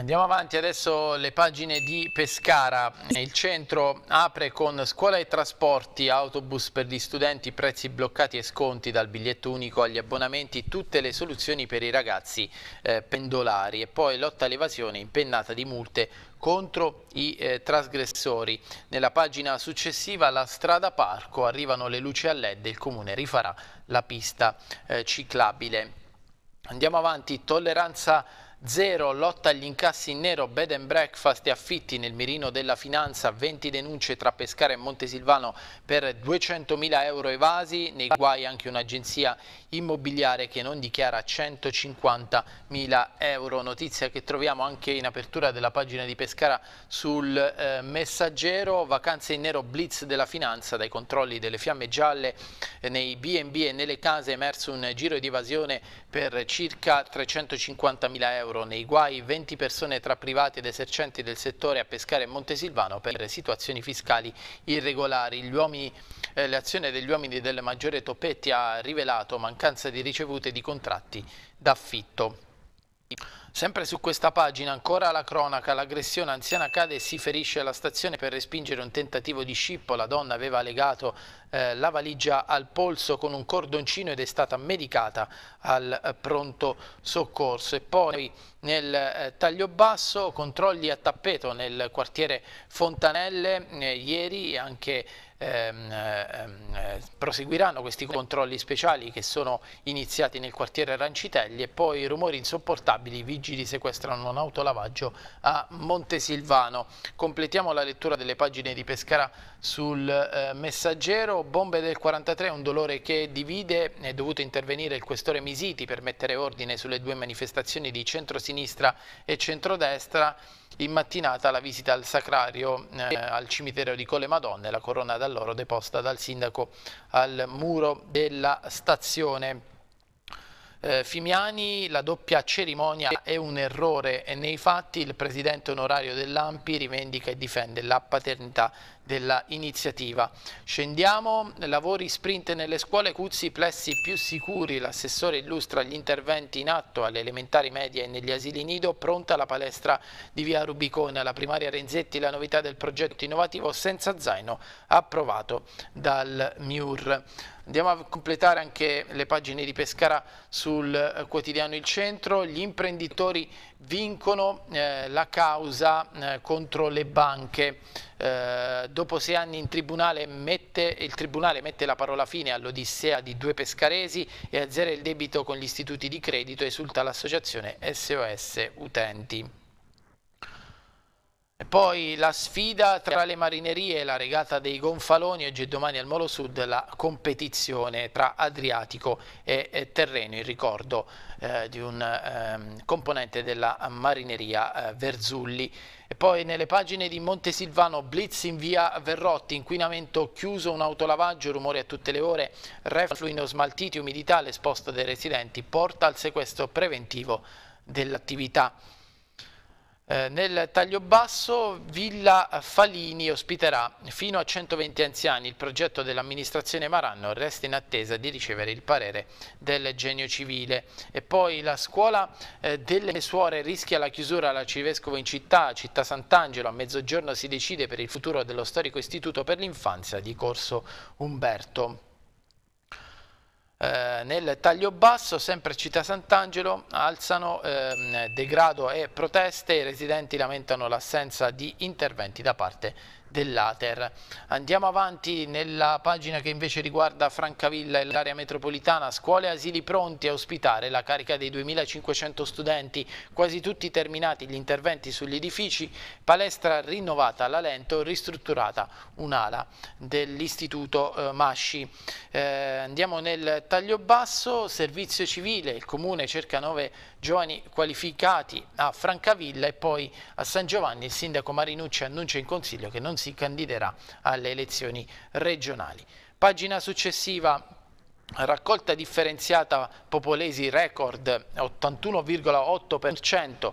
Andiamo avanti adesso le pagine di Pescara. Il centro apre con scuola e trasporti, autobus per gli studenti, prezzi bloccati e sconti dal biglietto unico agli abbonamenti, tutte le soluzioni per i ragazzi eh, pendolari e poi lotta all'evasione impennata di multe contro i eh, trasgressori. Nella pagina successiva la strada parco, arrivano le luci a LED, il comune rifarà la pista eh, ciclabile. Andiamo avanti, tolleranza Zero, lotta agli incassi in nero, bed and breakfast e affitti nel mirino della finanza, 20 denunce tra Pescara e Montesilvano per 200.000 euro evasi, nei guai anche un'agenzia immobiliare che non dichiara 150.000 euro, notizia che troviamo anche in apertura della pagina di Pescara sul eh, messaggero, vacanze in nero blitz della finanza, dai controlli delle fiamme gialle eh, nei B&B e nelle case è emerso un giro di evasione per circa 350.000 euro euro. Nei guai 20 persone tra privati ed esercenti del settore a pescare in Montesilvano per situazioni fiscali irregolari. Uomini, eh, l'azione degli uomini del maggiore Toppetti ha rivelato mancanza di ricevute di contratti d'affitto. Sempre su questa pagina ancora la cronaca, l'aggressione anziana cade e si ferisce alla stazione per respingere un tentativo di scippo, la donna aveva legato eh, la valigia al polso con un cordoncino ed è stata medicata al eh, pronto soccorso. E poi nel eh, taglio basso, controlli a tappeto nel quartiere Fontanelle, eh, ieri anche ehm, ehm, eh, proseguiranno questi controlli speciali che sono iniziati nel quartiere Rancitelli e poi rumori insopportabili, i vigili sequestrano un autolavaggio a Montesilvano. Completiamo la lettura delle pagine di Pescara sul eh, messaggero, bombe del 43, un dolore che divide, è dovuto intervenire il questore Misiti per mettere ordine sulle due manifestazioni di centrosinistra e centrodestra, in mattinata la visita al sacrario eh, al cimitero di Colle Madonne, la corona d'alloro deposta dal sindaco al muro della stazione. Eh, Fimiani, la doppia cerimonia è un errore e nei fatti il presidente onorario dell'Ampi rivendica e difende la paternità della iniziativa. Scendiamo, lavori sprint nelle scuole, Cuzzi plessi più sicuri, l'assessore illustra gli interventi in atto alle elementari medie e negli asili nido, pronta la palestra di via Rubicone, alla primaria Renzetti la novità del progetto innovativo senza zaino approvato dal MIUR. Andiamo a completare anche le pagine di Pescara sul eh, quotidiano Il Centro. Gli imprenditori vincono eh, la causa eh, contro le banche. Eh, dopo sei anni in tribunale mette, il tribunale mette la parola fine all'odissea di due pescaresi e azzera il debito con gli istituti di credito, esulta l'associazione SOS Utenti. E poi la sfida tra le marinerie e la regata dei gonfaloni, oggi e domani al Molo Sud la competizione tra Adriatico e, Terreno, in ricordo eh, di un eh, componente della marineria eh, Verzulli. E poi nelle pagine di Montesilvano, blitz in via Verrotti, inquinamento chiuso, un autolavaggio, rumori a tutte le ore, refluino smaltiti, umidità, all'esposto dei residenti porta al sequestro preventivo dell'attività. Eh, nel taglio basso Villa Falini ospiterà fino a 120 anziani. Il progetto dell'amministrazione Maranno resta in attesa di ricevere il parere del genio civile. E poi la scuola eh, delle suore rischia la chiusura all'arcivescovo in città, città Sant'Angelo. A mezzogiorno si decide per il futuro dello storico istituto per l'infanzia di Corso Umberto. Eh, nel taglio basso, sempre Città Sant'Angelo, alzano ehm, degrado e proteste, i residenti lamentano l'assenza di interventi da parte dell'Ater. Andiamo avanti nella pagina che invece riguarda Francavilla e l'area metropolitana, scuole e asili pronti a ospitare la carica dei 2500 studenti, quasi tutti terminati gli interventi sugli edifici, palestra rinnovata alla Lento, ristrutturata un'ala dell'istituto eh, Masci. Eh, andiamo nel taglio basso, servizio civile, il comune cerca 9 giovani qualificati a Francavilla e poi a San Giovanni il sindaco Marinucci annuncia in consiglio che non si candiderà alle elezioni regionali. Pagina successiva raccolta differenziata Popolesi record 81,8%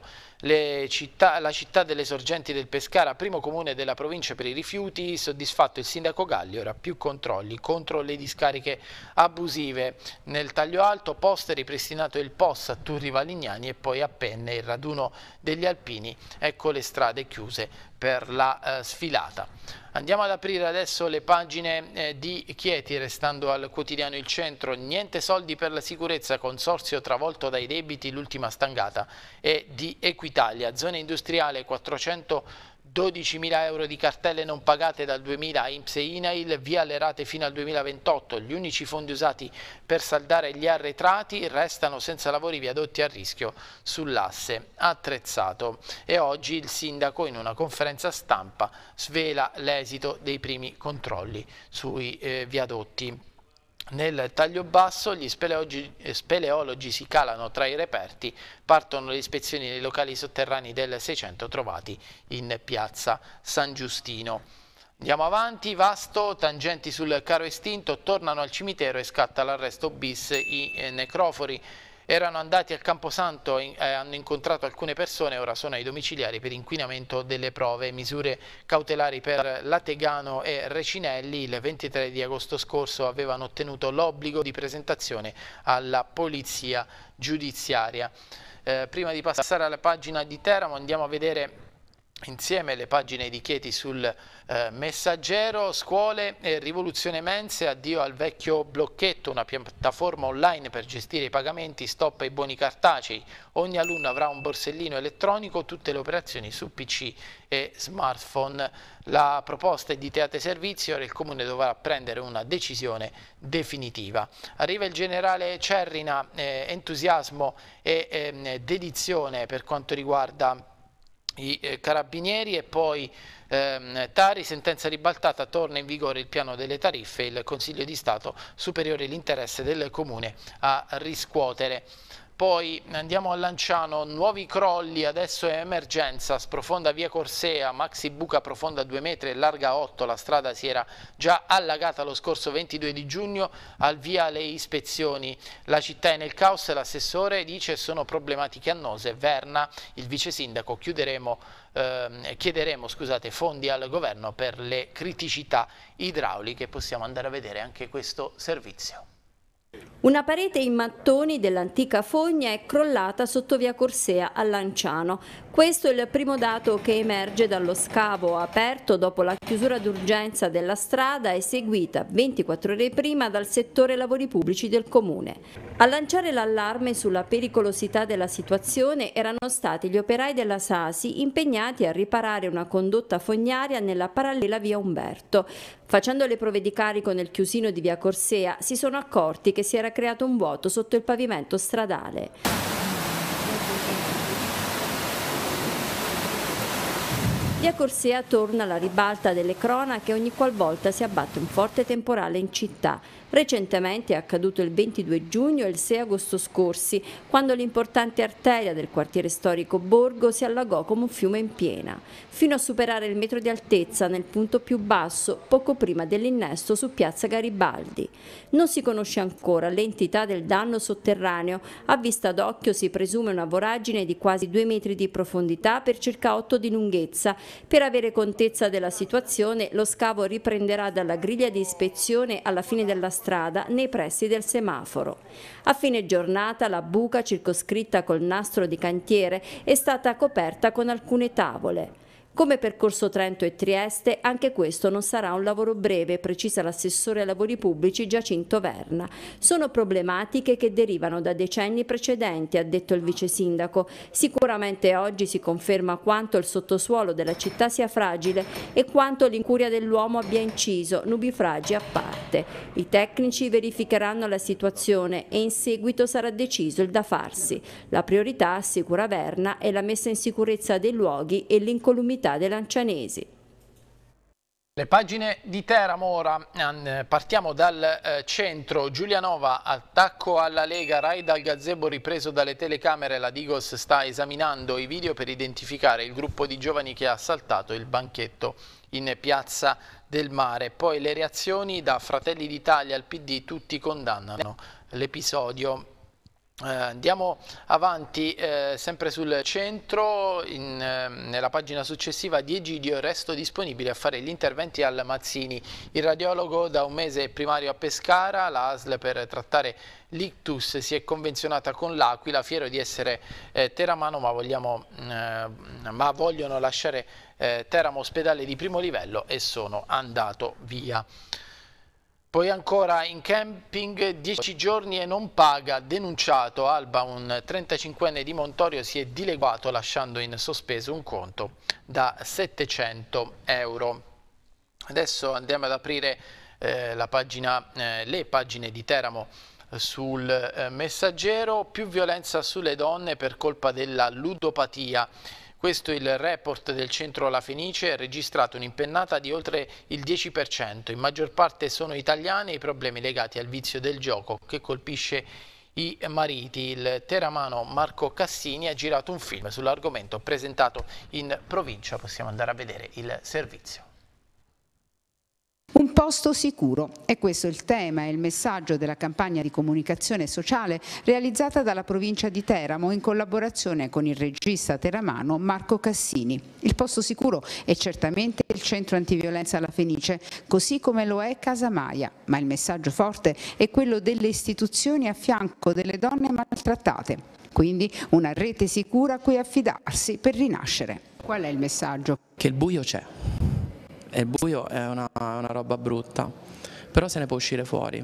città, la città delle sorgenti del Pescara, primo comune della provincia per i rifiuti, soddisfatto il sindaco Galli, ora più controlli contro le discariche abusive. Nel taglio alto posta ripristinato il POS a Turri Valignani e poi a Penne il raduno degli alpini, ecco le strade chiuse per la eh, sfilata. Andiamo ad aprire adesso le pagine eh, di Chieti, restando al quotidiano Il Centro. Niente soldi per la sicurezza, consorzio travolto dai debiti, l'ultima stangata è di equilibrio Equitalia, zona industriale 412.000 euro di cartelle non pagate dal 2000 a IMSS e INAIL, via le rate fino al 2028, gli unici fondi usati per saldare gli arretrati restano senza lavori viadotti a rischio sull'asse attrezzato. E oggi il sindaco in una conferenza stampa svela l'esito dei primi controlli sui eh, viadotti. Nel taglio basso gli eh, speleologi si calano tra i reperti, partono le ispezioni dei locali sotterranei del 600 trovati in piazza San Giustino. Andiamo avanti, vasto, tangenti sul caro estinto, tornano al cimitero e scatta l'arresto bis i eh, necrofori erano andati al Camposanto e eh, hanno incontrato alcune persone, ora sono ai domiciliari per inquinamento delle prove, misure cautelari per Lategano e Recinelli, il 23 di agosto scorso avevano ottenuto l'obbligo di presentazione alla polizia giudiziaria. Eh, prima di passare alla pagina di Teramo andiamo a vedere insieme le pagine di Chieti sul eh, messaggero, scuole e rivoluzione mense, addio al vecchio blocchetto, una piattaforma online per gestire i pagamenti, stop ai buoni cartacei, ogni alunno avrà un borsellino elettronico, tutte le operazioni su PC e smartphone. La proposta è di Teate Servizi, ora il Comune dovrà prendere una decisione definitiva. Arriva il generale Cerrina, eh, entusiasmo e eh, dedizione per quanto riguarda i eh, carabinieri e poi ehm, Tari, sentenza ribaltata, torna in vigore il piano delle tariffe, il Consiglio di Stato superiore l'interesse del Comune a riscuotere poi andiamo a Lanciano, nuovi crolli, adesso è emergenza, sprofonda via Corsea, maxi buca profonda 2 metri e larga 8, la strada si era già allagata lo scorso 22 di giugno al via le ispezioni, la città è nel caos l'assessore dice sono problematiche annose, Verna, il vice sindaco, eh, chiederemo scusate, fondi al governo per le criticità idrauliche, possiamo andare a vedere anche questo servizio. Una parete in mattoni dell'antica fogna è crollata sotto via Corsea a Lanciano. Questo è il primo dato che emerge dallo scavo aperto dopo la chiusura d'urgenza della strada eseguita 24 ore prima dal settore lavori pubblici del comune. A lanciare l'allarme sulla pericolosità della situazione erano stati gli operai della Sasi impegnati a riparare una condotta fognaria nella parallela via Umberto. Facendo le prove di carico nel chiusino di via Corsea si sono accorti che si era creato un vuoto sotto il pavimento stradale. Via Corsia torna alla ribalta delle cronache ogni qualvolta si abbatte un forte temporale in città. Recentemente è accaduto il 22 giugno e il 6 agosto scorsi, quando l'importante arteria del quartiere storico Borgo si allagò come un fiume in piena, fino a superare il metro di altezza nel punto più basso, poco prima dell'innesto su piazza Garibaldi. Non si conosce ancora l'entità del danno sotterraneo, a vista d'occhio si presume una voragine di quasi 2 metri di profondità per circa 8 di lunghezza. Per avere contezza della situazione, lo scavo riprenderà dalla griglia di ispezione alla fine della strada nei pressi del semaforo. A fine giornata la buca circoscritta col nastro di cantiere è stata coperta con alcune tavole. Come percorso Trento e Trieste, anche questo non sarà un lavoro breve, precisa l'assessore ai lavori pubblici Giacinto Verna. Sono problematiche che derivano da decenni precedenti, ha detto il vice sindaco. Sicuramente oggi si conferma quanto il sottosuolo della città sia fragile e quanto l'incuria dell'uomo abbia inciso, nubifragi a parte. I tecnici verificheranno la situazione e in seguito sarà deciso il da farsi. La priorità, assicura Verna, è la messa in sicurezza dei luoghi e l'incolumità città dei Lancianesi. Le pagine di Teramo ora, partiamo dal eh, centro, Giulianova, attacco alla Lega, raid al gazebo ripreso dalle telecamere, la Digos sta esaminando i video per identificare il gruppo di giovani che ha assaltato il banchetto in piazza del mare. Poi le reazioni da Fratelli d'Italia al PD, tutti condannano l'episodio eh, andiamo avanti eh, sempre sul centro, in, eh, nella pagina successiva di Egidio resto disponibile a fare gli interventi al Mazzini, il radiologo da un mese primario a Pescara, la ASL per trattare l'ictus si è convenzionata con l'Aquila, fiero di essere eh, teramano ma, vogliamo, mm, eh, ma, vogliono lasciare eh, Teramo ospedale di primo livello e sono andato via. Poi ancora in camping 10 giorni e non paga, denunciato Alba, un 35enne di Montorio si è dileguato lasciando in sospeso un conto da 700 euro. Adesso andiamo ad aprire eh, pagina, eh, le pagine di Teramo eh, sul eh, messaggero, più violenza sulle donne per colpa della ludopatia. Questo il report del centro La Fenice ha registrato un'impennata di oltre il 10%. In maggior parte sono italiani i problemi legati al vizio del gioco che colpisce i mariti. Il teramano Marco Cassini ha girato un film sull'argomento presentato in provincia. Possiamo andare a vedere il servizio. Un posto sicuro, è questo il tema e il messaggio della campagna di comunicazione sociale realizzata dalla provincia di Teramo in collaborazione con il regista teramano Marco Cassini. Il posto sicuro è certamente il centro antiviolenza alla Fenice, così come lo è Casamaia, ma il messaggio forte è quello delle istituzioni a fianco delle donne maltrattate, quindi una rete sicura a cui affidarsi per rinascere. Qual è il messaggio? Che il buio c'è e il buio è una, una, roba brutta, però se ne può uscire fuori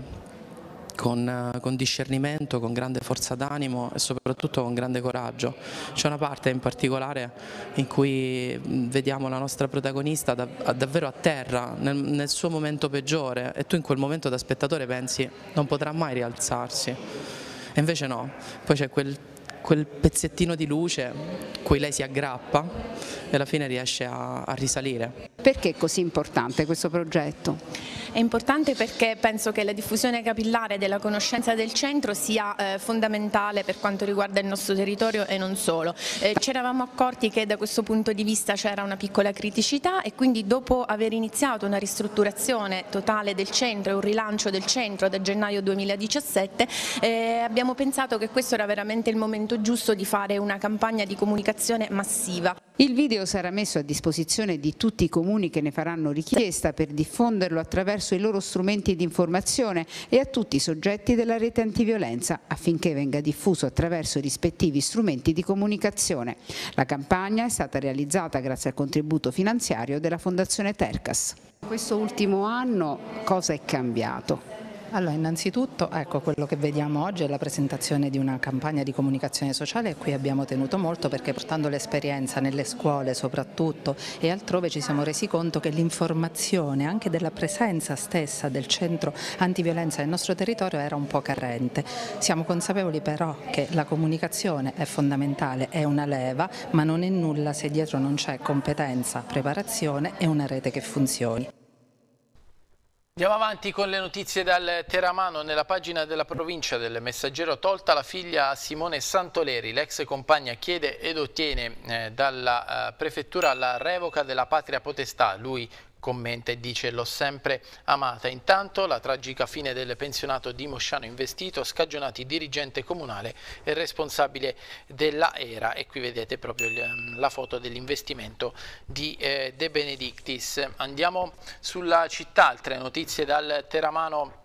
con, con discernimento, con grande forza d'animo e soprattutto con grande coraggio. C'è una parte in particolare in cui vediamo la nostra protagonista da, davvero a terra, nel, nel suo momento peggiore e tu in quel momento da spettatore pensi non potrà mai rialzarsi. E invece no, poi c'è quel quel pezzettino di luce cui lei si aggrappa e alla fine riesce a, a risalire. Perché è così importante questo progetto? È importante perché penso che la diffusione capillare della conoscenza del centro sia eh, fondamentale per quanto riguarda il nostro territorio e non solo. Eh, Ci eravamo accorti che da questo punto di vista c'era una piccola criticità e quindi dopo aver iniziato una ristrutturazione totale del centro e un rilancio del centro da gennaio 2017 eh, abbiamo pensato che questo era veramente il momento ritenuto giusto di fare una campagna di comunicazione massiva. Il video sarà messo a disposizione di tutti i comuni che ne faranno richiesta per diffonderlo attraverso i loro strumenti di informazione e a tutti i soggetti della rete antiviolenza affinché venga diffuso attraverso i rispettivi strumenti di comunicazione. La campagna è stata realizzata grazie al contributo finanziario della Fondazione Tercas. In Questo ultimo anno cosa è cambiato? Allora, innanzitutto, ecco, quello che vediamo oggi è la presentazione di una campagna di comunicazione sociale a cui abbiamo tenuto molto perché portando l'esperienza nelle scuole soprattutto e altrove ci siamo resi conto che l'informazione anche della presenza stessa del centro antiviolenza nel nostro territorio era un po' carente. Siamo consapevoli però che la comunicazione è fondamentale, è una leva, ma non è nulla se dietro non c'è competenza, preparazione e una rete che funzioni. Andiamo avanti con le notizie dal Teramano. Nella pagina della provincia del messaggero tolta la figlia Simone Santoleri, l'ex compagna chiede ed ottiene eh, dalla eh, prefettura la revoca della patria potestà. Lui commenta e dice l'ho sempre amata. Intanto la tragica fine del pensionato di Mosciano investito, scagionati dirigente comunale e responsabile della ERA e qui vedete proprio ehm, la foto dell'investimento di eh, De Benedictis. Andiamo sulla città, altre notizie dal Teramano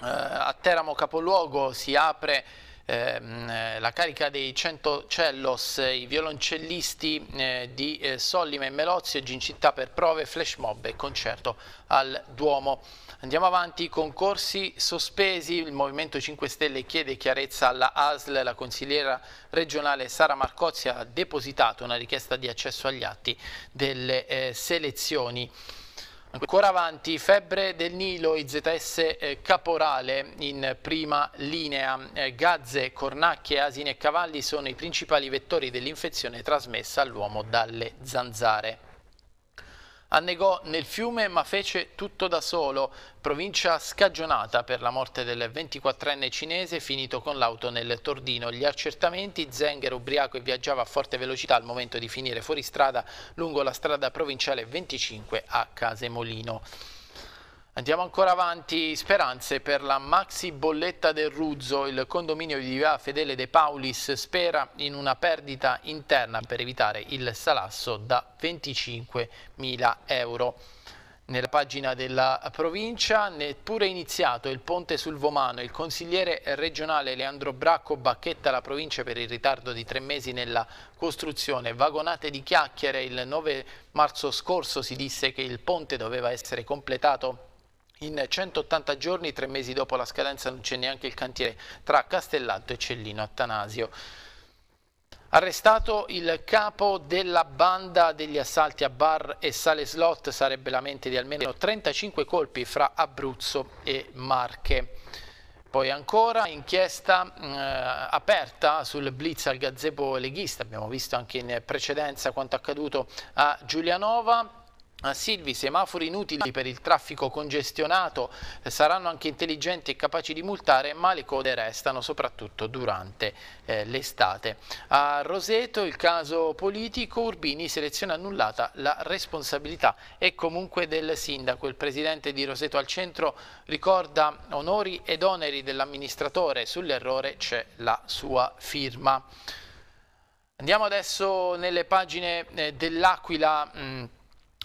eh, a Teramo capoluogo si apre Ehm, la carica dei 100 cellos, i violoncellisti eh, di eh, Sollima e Melozio, Gincittà per prove, flash mob e concerto al Duomo. Andiamo avanti, concorsi sospesi, il Movimento 5 Stelle chiede chiarezza alla ASL, la consigliera regionale Sara Marcozzi ha depositato una richiesta di accesso agli atti delle eh, selezioni. Ancora avanti, febbre del Nilo, IZS eh, Caporale in prima linea. Eh, gazze, cornacchie, asine e cavalli sono i principali vettori dell'infezione trasmessa all'uomo dalle zanzare annegò nel fiume ma fece tutto da solo, provincia scagionata per la morte del 24enne cinese finito con l'auto nel Tordino. Gli accertamenti, Zeng era ubriaco e viaggiava a forte velocità al momento di finire fuori strada lungo la strada provinciale 25 a Casemolino. Andiamo ancora avanti, speranze per la maxi bolletta del Ruzzo. Il condominio di Viva Fedele De Paulis spera in una perdita interna per evitare il salasso da 25.000 euro. Nella pagina della provincia, neppure iniziato il ponte sul Vomano, il consigliere regionale Leandro Bracco bacchetta la provincia per il ritardo di tre mesi nella costruzione. Vagonate di chiacchiere, il 9 marzo scorso si disse che il ponte doveva essere completato in 180 giorni, tre mesi dopo la scadenza, non c'è neanche il cantiere tra Castellato e Cellino Attanasio. Arrestato il capo della banda degli assalti a bar e sale slot, sarebbe la mente di almeno 35 colpi fra Abruzzo e Marche. Poi ancora inchiesta eh, aperta sul blitz al gazebo leghista, abbiamo visto anche in precedenza quanto accaduto a Giulianova, a Silvi, semafori inutili per il traffico congestionato eh, saranno anche intelligenti e capaci di multare, ma le code restano soprattutto durante eh, l'estate. A Roseto il caso politico, Urbini selezione annullata, la responsabilità è comunque del sindaco. Il presidente di Roseto al centro ricorda onori ed oneri dell'amministratore, sull'errore c'è la sua firma. Andiamo adesso nelle pagine eh, dell'Aquila. Mm,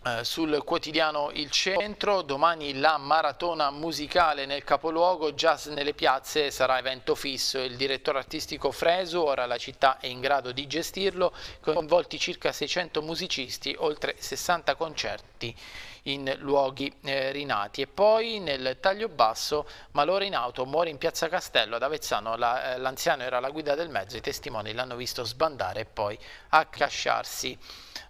eh, sul quotidiano Il Centro, domani la maratona musicale nel capoluogo, jazz nelle piazze sarà evento fisso. Il direttore artistico Fresu, ora la città è in grado di gestirlo, coinvolti circa 600 musicisti, oltre 60 concerti in luoghi eh, rinati. E poi nel taglio basso Malore in auto muore in piazza Castello ad Avezzano, l'anziano la, eh, era la guida del mezzo, i testimoni l'hanno visto sbandare e poi accasciarsi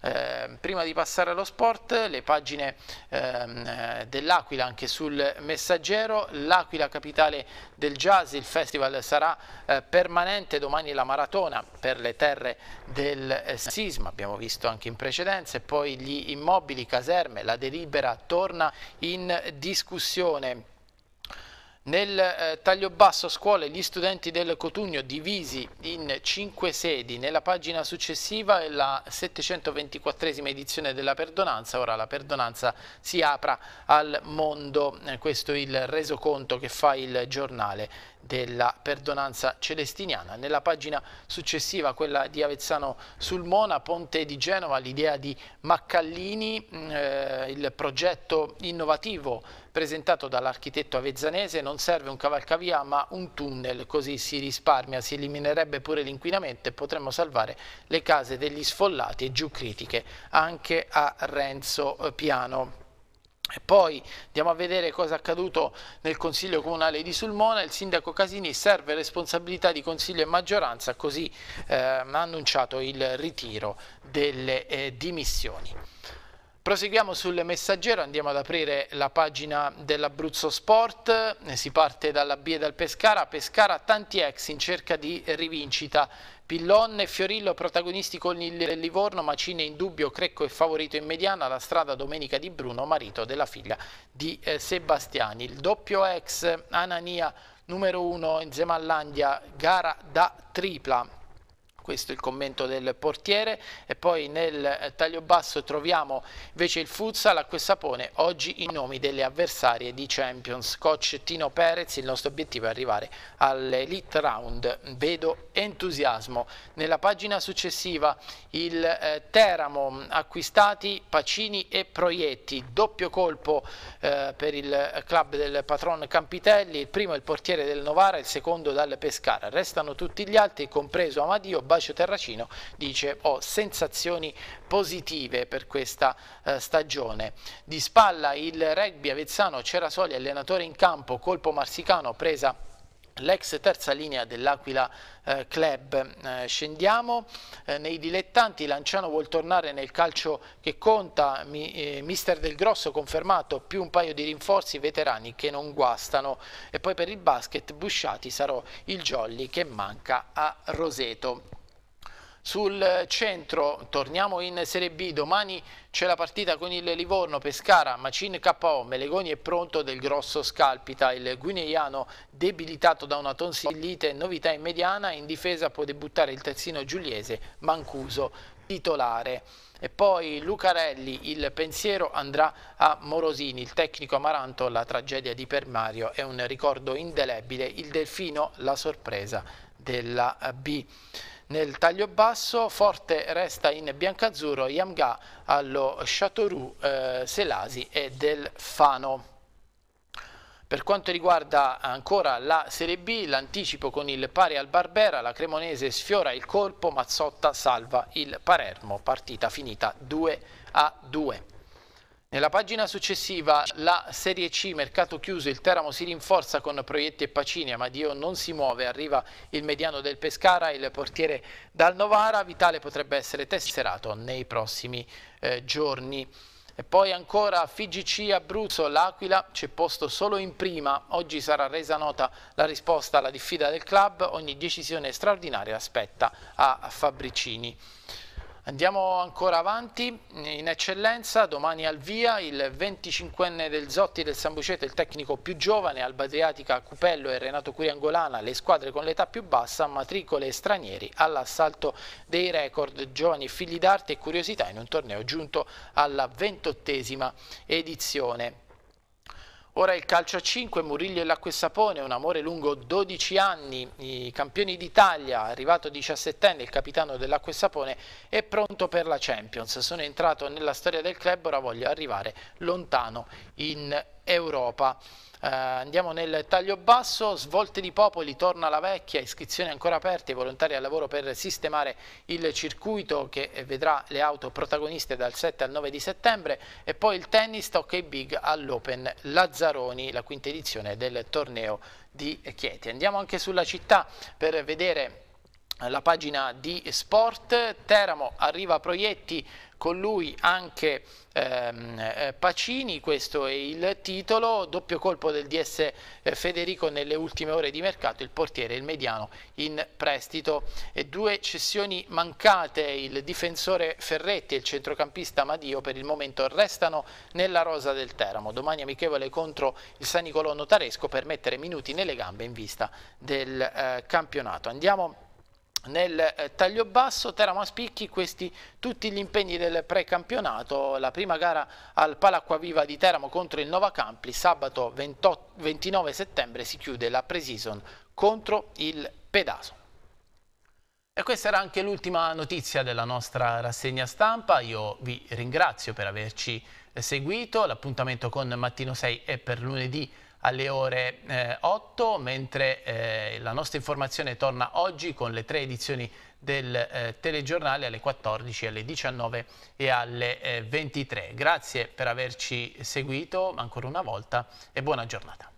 eh, prima di passare allo sport, le pagine eh, dell'Aquila anche sul messaggero, l'Aquila capitale del jazz, il festival sarà eh, permanente, domani la maratona per le terre del eh, sisma, abbiamo visto anche in precedenza, e poi gli immobili, caserme, la delibera torna in discussione. Nel eh, taglio basso scuole gli studenti del Cotugno divisi in cinque sedi, nella pagina successiva è la 724esima edizione della perdonanza, ora la perdonanza si apra al mondo, eh, questo è il resoconto che fa il giornale della perdonanza celestiniana. Nella pagina successiva, quella di Avezzano sul Mona, Ponte di Genova, l'idea di Maccallini, mm, eh, il progetto innovativo presentato dall'architetto avezzanese non serve un cavalcavia ma un tunnel, così si risparmia, si eliminerebbe pure l'inquinamento e potremmo salvare le case degli sfollati e giù critiche anche a Renzo eh, Piano. E poi andiamo a vedere cosa è accaduto nel Consiglio Comunale di Sulmona. Il sindaco Casini serve responsabilità di Consiglio e maggioranza, così eh, ha annunciato il ritiro delle eh, dimissioni. Proseguiamo sul messaggero, andiamo ad aprire la pagina dell'Abruzzo Sport, si parte dalla B del Pescara, Pescara tanti ex in cerca di rivincita, Pillon e Fiorillo protagonisti con il Livorno, Macine in dubbio, Crecco è favorito in mediana, la strada domenica di Bruno, marito della figlia di eh, Sebastiani, il doppio ex Anania numero 1 in Zemallandia, gara da tripla questo è il commento del portiere e poi nel eh, taglio basso troviamo invece il futsal a Questapone oggi i nomi delle avversarie di Champions coach Tino Perez il nostro obiettivo è arrivare all'elite round vedo entusiasmo nella pagina successiva il eh, Teramo acquistati Pacini e Proietti doppio colpo eh, per il club del patron Campitelli il primo è il portiere del Novara il secondo dal Pescara restano tutti gli altri compreso Amadio Bacio Terracino dice ho oh, sensazioni positive per questa eh, stagione. Di spalla il rugby Avezzano Cerasoli allenatore in campo, colpo marsicano presa l'ex terza linea dell'Aquila eh, Club. Eh, scendiamo eh, nei dilettanti, Lanciano vuol tornare nel calcio che conta, Mi, eh, mister Del Grosso confermato, più un paio di rinforzi veterani che non guastano e poi per il basket Busciati sarò il jolly che manca a Roseto. Sul centro torniamo in Serie B, domani c'è la partita con il Livorno, Pescara, Macin KO, Melegoni è pronto del grosso scalpita, il guineiano debilitato da una tonsillite, novità in mediana, in difesa può debuttare il terzino giuliese Mancuso titolare. E poi Lucarelli, il pensiero andrà a Morosini, il tecnico amaranto, la tragedia di Per Mario è un ricordo indelebile, il delfino la sorpresa della B nel taglio basso, Forte resta in biancazzurro, Yamga allo Chateauroux, eh, Selasi e Del Fano. Per quanto riguarda ancora la Serie B, l'anticipo con il pari al Barbera, la Cremonese sfiora il colpo, Mazzotta salva il Palermo, partita finita 2 a 2. Nella pagina successiva la Serie C, mercato chiuso, il Teramo si rinforza con Proietti e Pacinia, ma Dio non si muove, arriva il mediano del Pescara, il portiere dal Novara, Vitale potrebbe essere tesserato nei prossimi eh, giorni. E poi ancora FGC Abruzzo, l'Aquila c'è posto solo in prima, oggi sarà resa nota la risposta alla diffida del club, ogni decisione straordinaria aspetta a Fabricini. Andiamo ancora avanti, in eccellenza, domani al via il 25enne del Zotti del San Buceto, il tecnico più giovane, Alba Adriatica, Cupello e Renato Curiangolana, le squadre con l'età più bassa, matricole e stranieri, all'assalto dei record, giovani figli d'arte e curiosità in un torneo giunto alla 28esima edizione. Ora il calcio a 5, Murillo e l'acqua e sapone, un amore lungo 12 anni, i campioni d'Italia, arrivato 17enne, il capitano dell'acqua e sapone è pronto per la Champions. Sono entrato nella storia del club, ora voglio arrivare lontano in Europa. Uh, andiamo nel taglio basso, svolte di popoli, torna la vecchia, iscrizioni ancora aperte, volontari al lavoro per sistemare il circuito che eh, vedrà le auto protagoniste dal 7 al 9 di settembre e poi il tennis, ok big all'Open Lazzaroni, la quinta edizione del torneo di Chieti. Andiamo anche sulla città per vedere la pagina di sport, Teramo arriva Proietti, con lui anche ehm, eh, Pacini, questo è il titolo, doppio colpo del DS eh, Federico nelle ultime ore di mercato, il portiere, il mediano in prestito, e due cessioni mancate, il difensore Ferretti e il centrocampista Madio per il momento restano nella rosa del Teramo, domani amichevole contro il San Nicolò Notaresco per mettere minuti nelle gambe in vista del eh, campionato. Andiamo a nel eh, taglio basso Teramo a Spicchi questi tutti gli impegni del precampionato la prima gara al Palacquaviva di Teramo contro il Nova Campli sabato 28, 29 settembre si chiude la pre-season contro il Pedaso e questa era anche l'ultima notizia della nostra rassegna stampa io vi ringrazio per averci eh, seguito l'appuntamento con Mattino 6 è per lunedì alle ore eh, 8, mentre eh, la nostra informazione torna oggi con le tre edizioni del eh, telegiornale alle 14, alle 19 e alle 23. Eh, Grazie per averci seguito ancora una volta e buona giornata.